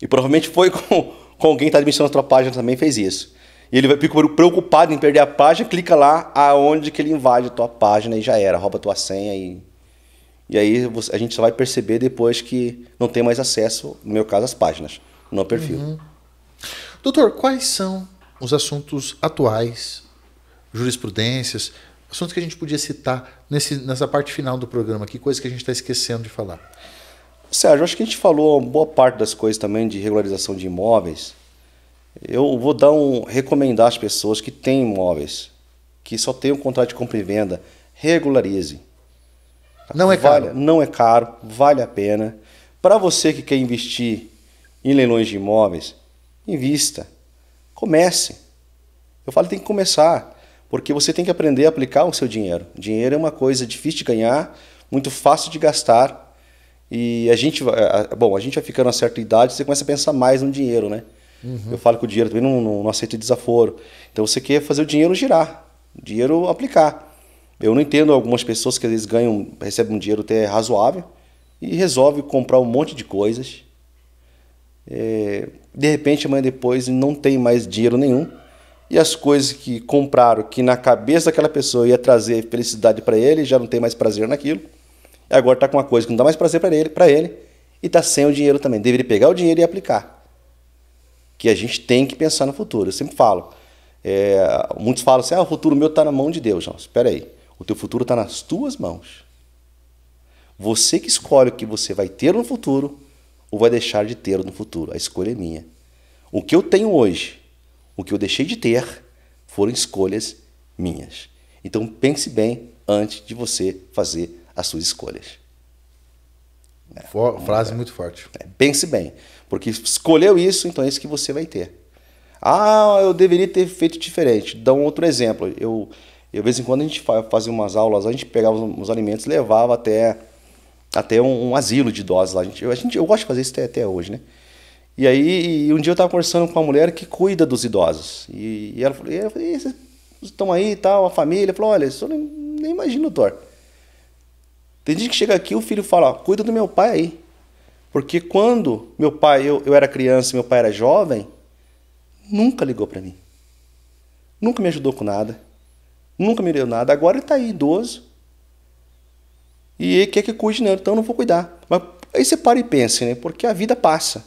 S2: E provavelmente foi com com quem está administrando na sua página também fez isso. E ele vai ficar preocupado em perder a página, clica lá aonde que ele invade a tua página e já era, rouba a tua senha e e aí a gente só vai perceber depois que não tem mais acesso, no meu caso, às páginas, no perfil. Uhum.
S1: Doutor, quais são os assuntos atuais, jurisprudências, assuntos que a gente podia citar nesse, nessa parte final do programa aqui, coisas que a gente está esquecendo de falar?
S2: Sérgio, acho que a gente falou uma boa parte das coisas também de regularização de imóveis. Eu vou dar um recomendar às pessoas que têm imóveis, que só têm um contrato de compra e venda, regularize. Não é vale, caro. Não é caro, vale a pena. Para você que quer investir em leilões de imóveis, invista. Comece. Eu falo tem que começar, porque você tem que aprender a aplicar o seu dinheiro. Dinheiro é uma coisa difícil de ganhar, muito fácil de gastar e a gente vai. Bom, a gente vai ficando a certa idade, você começa a pensar mais no dinheiro, né? Uhum. Eu falo que o dinheiro também não, não, não aceita desaforo. Então você quer fazer o dinheiro girar, o dinheiro aplicar. Eu não entendo algumas pessoas que às vezes ganham, recebem um dinheiro até razoável e resolve comprar um monte de coisas. É, de repente, amanhã depois, não tem mais dinheiro nenhum. E as coisas que compraram, que na cabeça daquela pessoa ia trazer felicidade para ele, já não tem mais prazer naquilo agora está com uma coisa que não dá mais prazer para ele, pra ele e está sem o dinheiro também. Deveria pegar o dinheiro e aplicar. Que a gente tem que pensar no futuro. Eu sempre falo. É, muitos falam assim: ah, o futuro meu está na mão de Deus. Não, espera aí. O teu futuro está nas tuas mãos. Você que escolhe o que você vai ter no futuro ou vai deixar de ter no futuro. A escolha é minha. O que eu tenho hoje, o que eu deixei de ter, foram escolhas minhas. Então pense bem antes de você fazer as suas escolhas.
S1: É, For, então, frase é, muito forte. É,
S2: pense bem, porque escolheu isso, então é isso que você vai ter. Ah, eu deveria ter feito diferente. Dá um outro exemplo. Eu, eu de vez em quando a gente fazia umas aulas, a gente pegava os alimentos, levava até até um, um asilo de idosos lá. A gente, eu, a gente, eu gosto de fazer isso até, até hoje, né? E aí, e um dia eu estava conversando com uma mulher que cuida dos idosos. E, e ela falou, e eu falei, e, vocês estão aí e tal, a família. Falou, olha, eu nem, nem imagino, doutor. Tem gente que chega aqui o filho fala, cuida do meu pai aí. Porque quando meu pai, eu, eu era criança, meu pai era jovem, nunca ligou para mim. Nunca me ajudou com nada. Nunca me deu nada. Agora ele tá aí, idoso. E ele quer que cuide, não. Então eu não vou cuidar. Mas aí você para e pense, né? Porque a vida passa.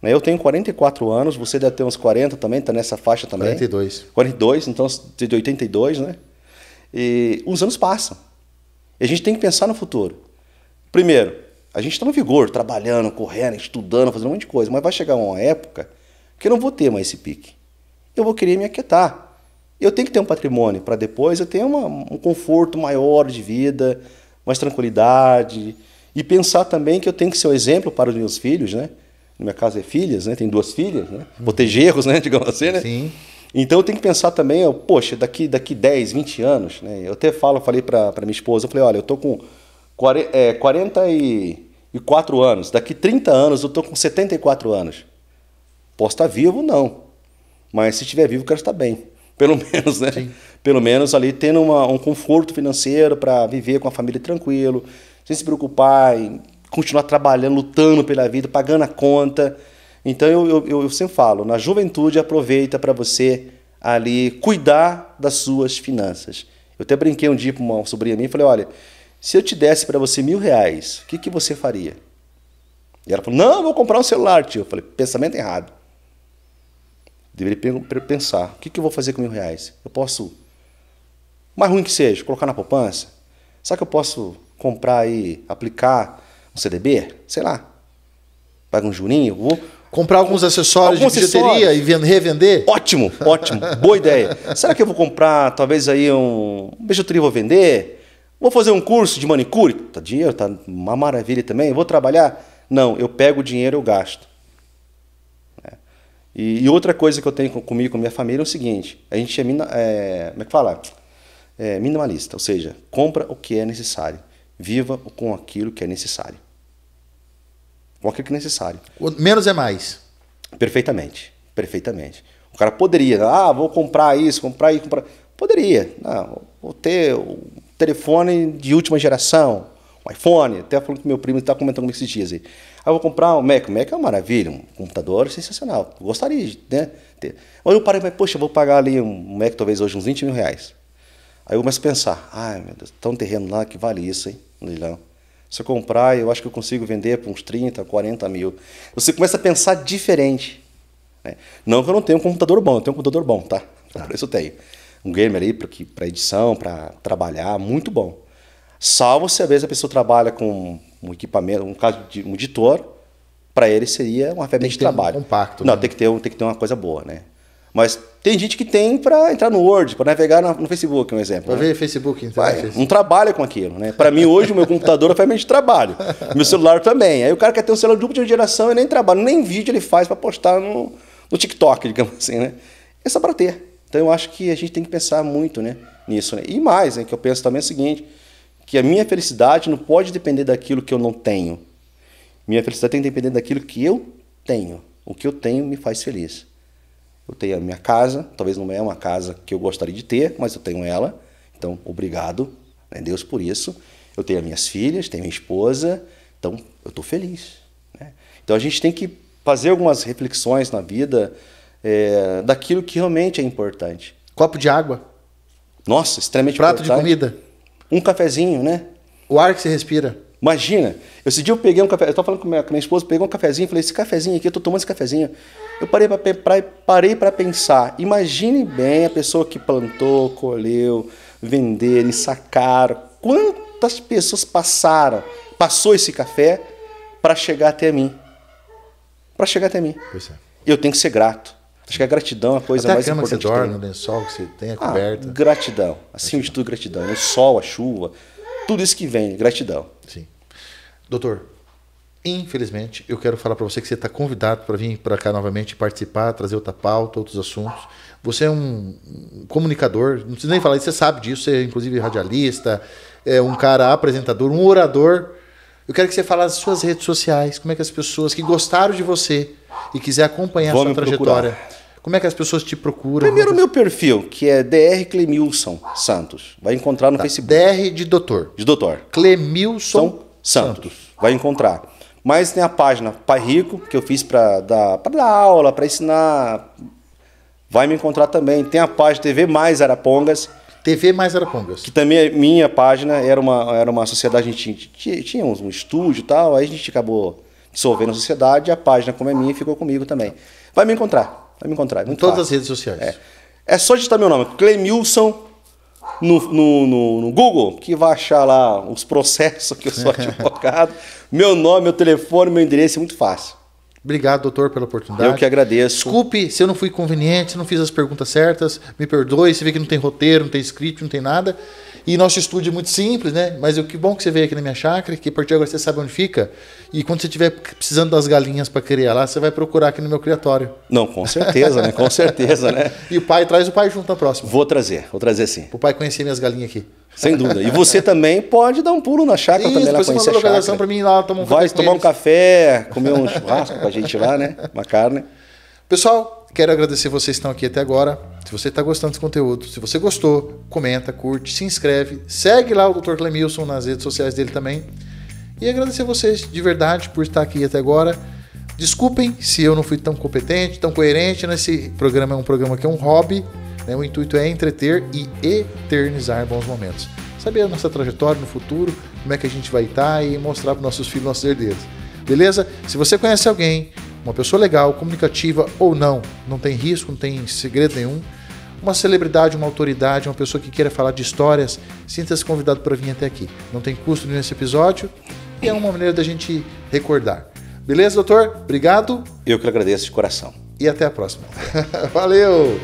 S2: Né? Eu tenho 44 anos, você deve ter uns 40 também, tá nessa faixa também. 42. 42, então de 82, né? E os anos passam. E a gente tem que pensar no futuro. Primeiro, a gente está no vigor, trabalhando, correndo, estudando, fazendo um monte de coisa, mas vai chegar uma época que eu não vou ter mais esse pique. Eu vou querer me aquietar. Eu tenho que ter um patrimônio para depois eu ter uma, um conforto maior de vida, mais tranquilidade. E pensar também que eu tenho que ser um exemplo para os meus filhos, né? Na minha casa é filhas, né? Tem duas filhas, né? Vou ter uhum. gerros, né? Digamos assim, né? Sim. Então eu tenho que pensar também, eu, poxa, daqui, daqui 10, 20 anos, né? Eu até falo, falei para minha esposa, eu falei, olha, eu tô com 40, é, 44 anos, daqui 30 anos eu tô com 74 anos. Posso estar tá vivo? Não. Mas se estiver vivo, eu quero estar bem. Pelo
S1: menos, né? Sim.
S2: Pelo menos ali tendo uma, um conforto financeiro para viver com a família tranquilo, sem se preocupar em continuar trabalhando, lutando pela vida, pagando a conta. Então eu, eu, eu sempre falo, na juventude aproveita para você ali cuidar das suas finanças. Eu até brinquei um dia para uma sobrinha minha e falei, olha, se eu te desse para você mil reais, o que, que você faria? E ela falou, não, vou comprar um celular, tio. Eu falei, pensamento errado. Deveria pensar, o que, que eu vou fazer com mil reais? Eu posso, mais ruim que seja, colocar na poupança? Será que eu posso comprar e aplicar um CDB? Sei lá. Paga um jurinho,
S1: vou, Comprar alguns acessórios alguns de bijuteria acessórios. e revender? Ótimo, ótimo. Boa
S2: ideia. Será que eu vou comprar, talvez, aí um, um bijuteria vou vender? Vou fazer um curso de manicure? Tá dinheiro, tá uma maravilha também. Vou trabalhar? Não, eu pego o dinheiro eu gasto. É. E, e, outra coisa que eu tenho comigo, com minha família, é o seguinte. A gente é, é como é que fala? É, minimalista, ou seja, compra o que é necessário. Viva com aquilo que é necessário com aquilo que é necessário. Menos é mais. Perfeitamente, perfeitamente. O cara poderia, ah, vou comprar isso, comprar isso, comprar. Poderia, não, vou ter um telefone de última geração, um iPhone, até falando que meu primo está comentando comigo esses dias aí. Ah, vou comprar um Mac, o Mac é uma maravilha, um computador sensacional, gostaria de né, ter. Aí eu parei, mas poxa, vou pagar ali um Mac talvez hoje uns 20 mil reais. Aí eu começo a pensar, ai ah, meu Deus, tão um terreno lá que vale isso, hein, leilão. Se eu comprar, eu acho que eu consigo vender por uns 30, 40 mil. Você começa a pensar diferente. Né? Não que eu não tenha um computador bom, eu tenho um computador bom, tá? tá. Por isso eu tenho. Um gamer aí para edição, para trabalhar, muito bom. Salvo se às vezes a pessoa trabalha com um equipamento, um caso de um editor, para ele seria uma ferramenta de trabalho. Um compacto. Não, né? tem, que ter, tem que ter uma coisa boa, né? Mas tem gente que tem para entrar no Word, para navegar no Facebook, um exemplo. Para né? ver
S1: Facebook, então. Vai, né,
S2: não trabalha com aquilo, né? Para mim, hoje, o meu computador é ferramenta de trabalho. Meu celular também. Aí o cara quer ter um celular de última geração e nem trabalha, nem vídeo ele faz para postar no, no TikTok, digamos assim, né? É só para ter. Então eu acho que a gente tem que pensar muito né, nisso. Né? E mais, né, que eu penso também é o seguinte, que a minha felicidade não pode depender daquilo que eu não tenho. Minha felicidade tem que depender daquilo que eu tenho. O que eu tenho me faz feliz. Eu tenho a minha casa, talvez não é uma casa que eu gostaria de ter, mas eu tenho ela. Então, obrigado, né, Deus, por isso. Eu tenho as minhas filhas, tenho minha esposa, então eu estou feliz. Né? Então, a gente tem que fazer algumas reflexões na vida é, daquilo que realmente é importante. Copo de água. Nossa, extremamente Prato importante. de comida. Um cafezinho, né? O ar que você respira. Imagina, esse dia eu peguei um café, eu estava falando com minha, com minha esposa, peguei um cafezinho, falei, esse cafezinho aqui, eu estou tomando esse cafezinho. Eu parei para parei pensar. Imagine bem a pessoa que plantou, colheu, vendeu e sacaram. Quantas pessoas passaram, passou esse café para chegar até mim? Para chegar até mim. Pois é. Eu tenho que ser grato. Acho que a gratidão é a coisa Até mais a cama importante. Que você dorme, o lençol que você
S1: tem, a ah, coberta.
S2: Ah, gratidão. Acima é de tudo, gratidão. O sol, a chuva, tudo isso que
S1: vem, gratidão. Sim. Doutor, Infelizmente, eu quero falar para você que você está convidado para vir para cá novamente participar, trazer outra pauta, outros assuntos. Você é um comunicador, não precisa nem falar isso, você sabe disso, você é inclusive radialista, é um cara apresentador, um orador. Eu quero que você fale das suas redes sociais, como é que as pessoas que gostaram de você e quiser acompanhar a sua trajetória, procurar. como é que as pessoas te procuram? Primeiro o é meu perfil,
S2: que é Dr. Clemilson Santos. Vai encontrar no tá. Facebook. Dr de doutor. De doutor. Clemilson Santos. Santos. Vai encontrar. Mas tem a página Pai Rico, que eu fiz para dar, dar aula, para ensinar. Vai me encontrar também. Tem a página TV Mais Arapongas. TV Mais Arapongas. Que também é minha página. Era uma, era uma sociedade, a gente tinha, tinha um, estúdio e tal. Aí a gente acabou dissolvendo a sociedade. A página, como é minha, ficou comigo também. Vai me encontrar. Vai me encontrar. É em todas fácil. as redes sociais. É. é só digitar meu nome, Clemilson no, no, no, no Google, que vai achar lá os processos que eu sou advogado, meu nome, meu telefone, meu endereço, é muito fácil.
S1: Obrigado, doutor, pela oportunidade. Eu que agradeço. Desculpe se eu não fui conveniente, se não fiz as perguntas certas. Me perdoe, você vê que não tem roteiro, não tem script, não tem nada. E nosso estúdio é muito simples, né? Mas o que bom que você veio aqui na minha chácara, que a partir de agora você sabe onde fica. E quando você estiver precisando das galinhas para criar lá, você vai procurar aqui no meu criatório. Não, com certeza, né? Com certeza, né? e o pai traz o pai junto na próxima. Vou trazer, vou trazer sim. O pai conhecer minhas galinhas aqui. Sem dúvida. E você também pode dar um pulo na chácara Isso, também, lá conhecer a chácara. para mim lá tomar um Vai tomar um café, comer um churrasco com a gente lá, né? Uma carne. Pessoal, quero agradecer vocês que estão aqui até agora. Se você está gostando desse conteúdo, se você gostou, comenta, curte, se inscreve, segue lá o Dr. Clemilson nas redes sociais dele também. E agradecer vocês de verdade por estar aqui até agora. Desculpem se eu não fui tão competente, tão coerente. Nesse programa é um programa que é um hobby. Né? O intuito é entreter e eternizar bons momentos. Saber a nossa trajetória no futuro, como é que a gente vai estar tá e mostrar para nossos filhos, nossos herdeiros. Beleza? Se você conhece alguém, uma pessoa legal, comunicativa ou não, não tem risco, não tem segredo nenhum, uma celebridade, uma autoridade, uma pessoa que queira falar de histórias, sinta-se convidado para vir até aqui. Não tem custo nenhum episódio e é uma maneira da gente recordar. Beleza, doutor? Obrigado. Eu que agradeço de coração. E até a próxima. Valeu!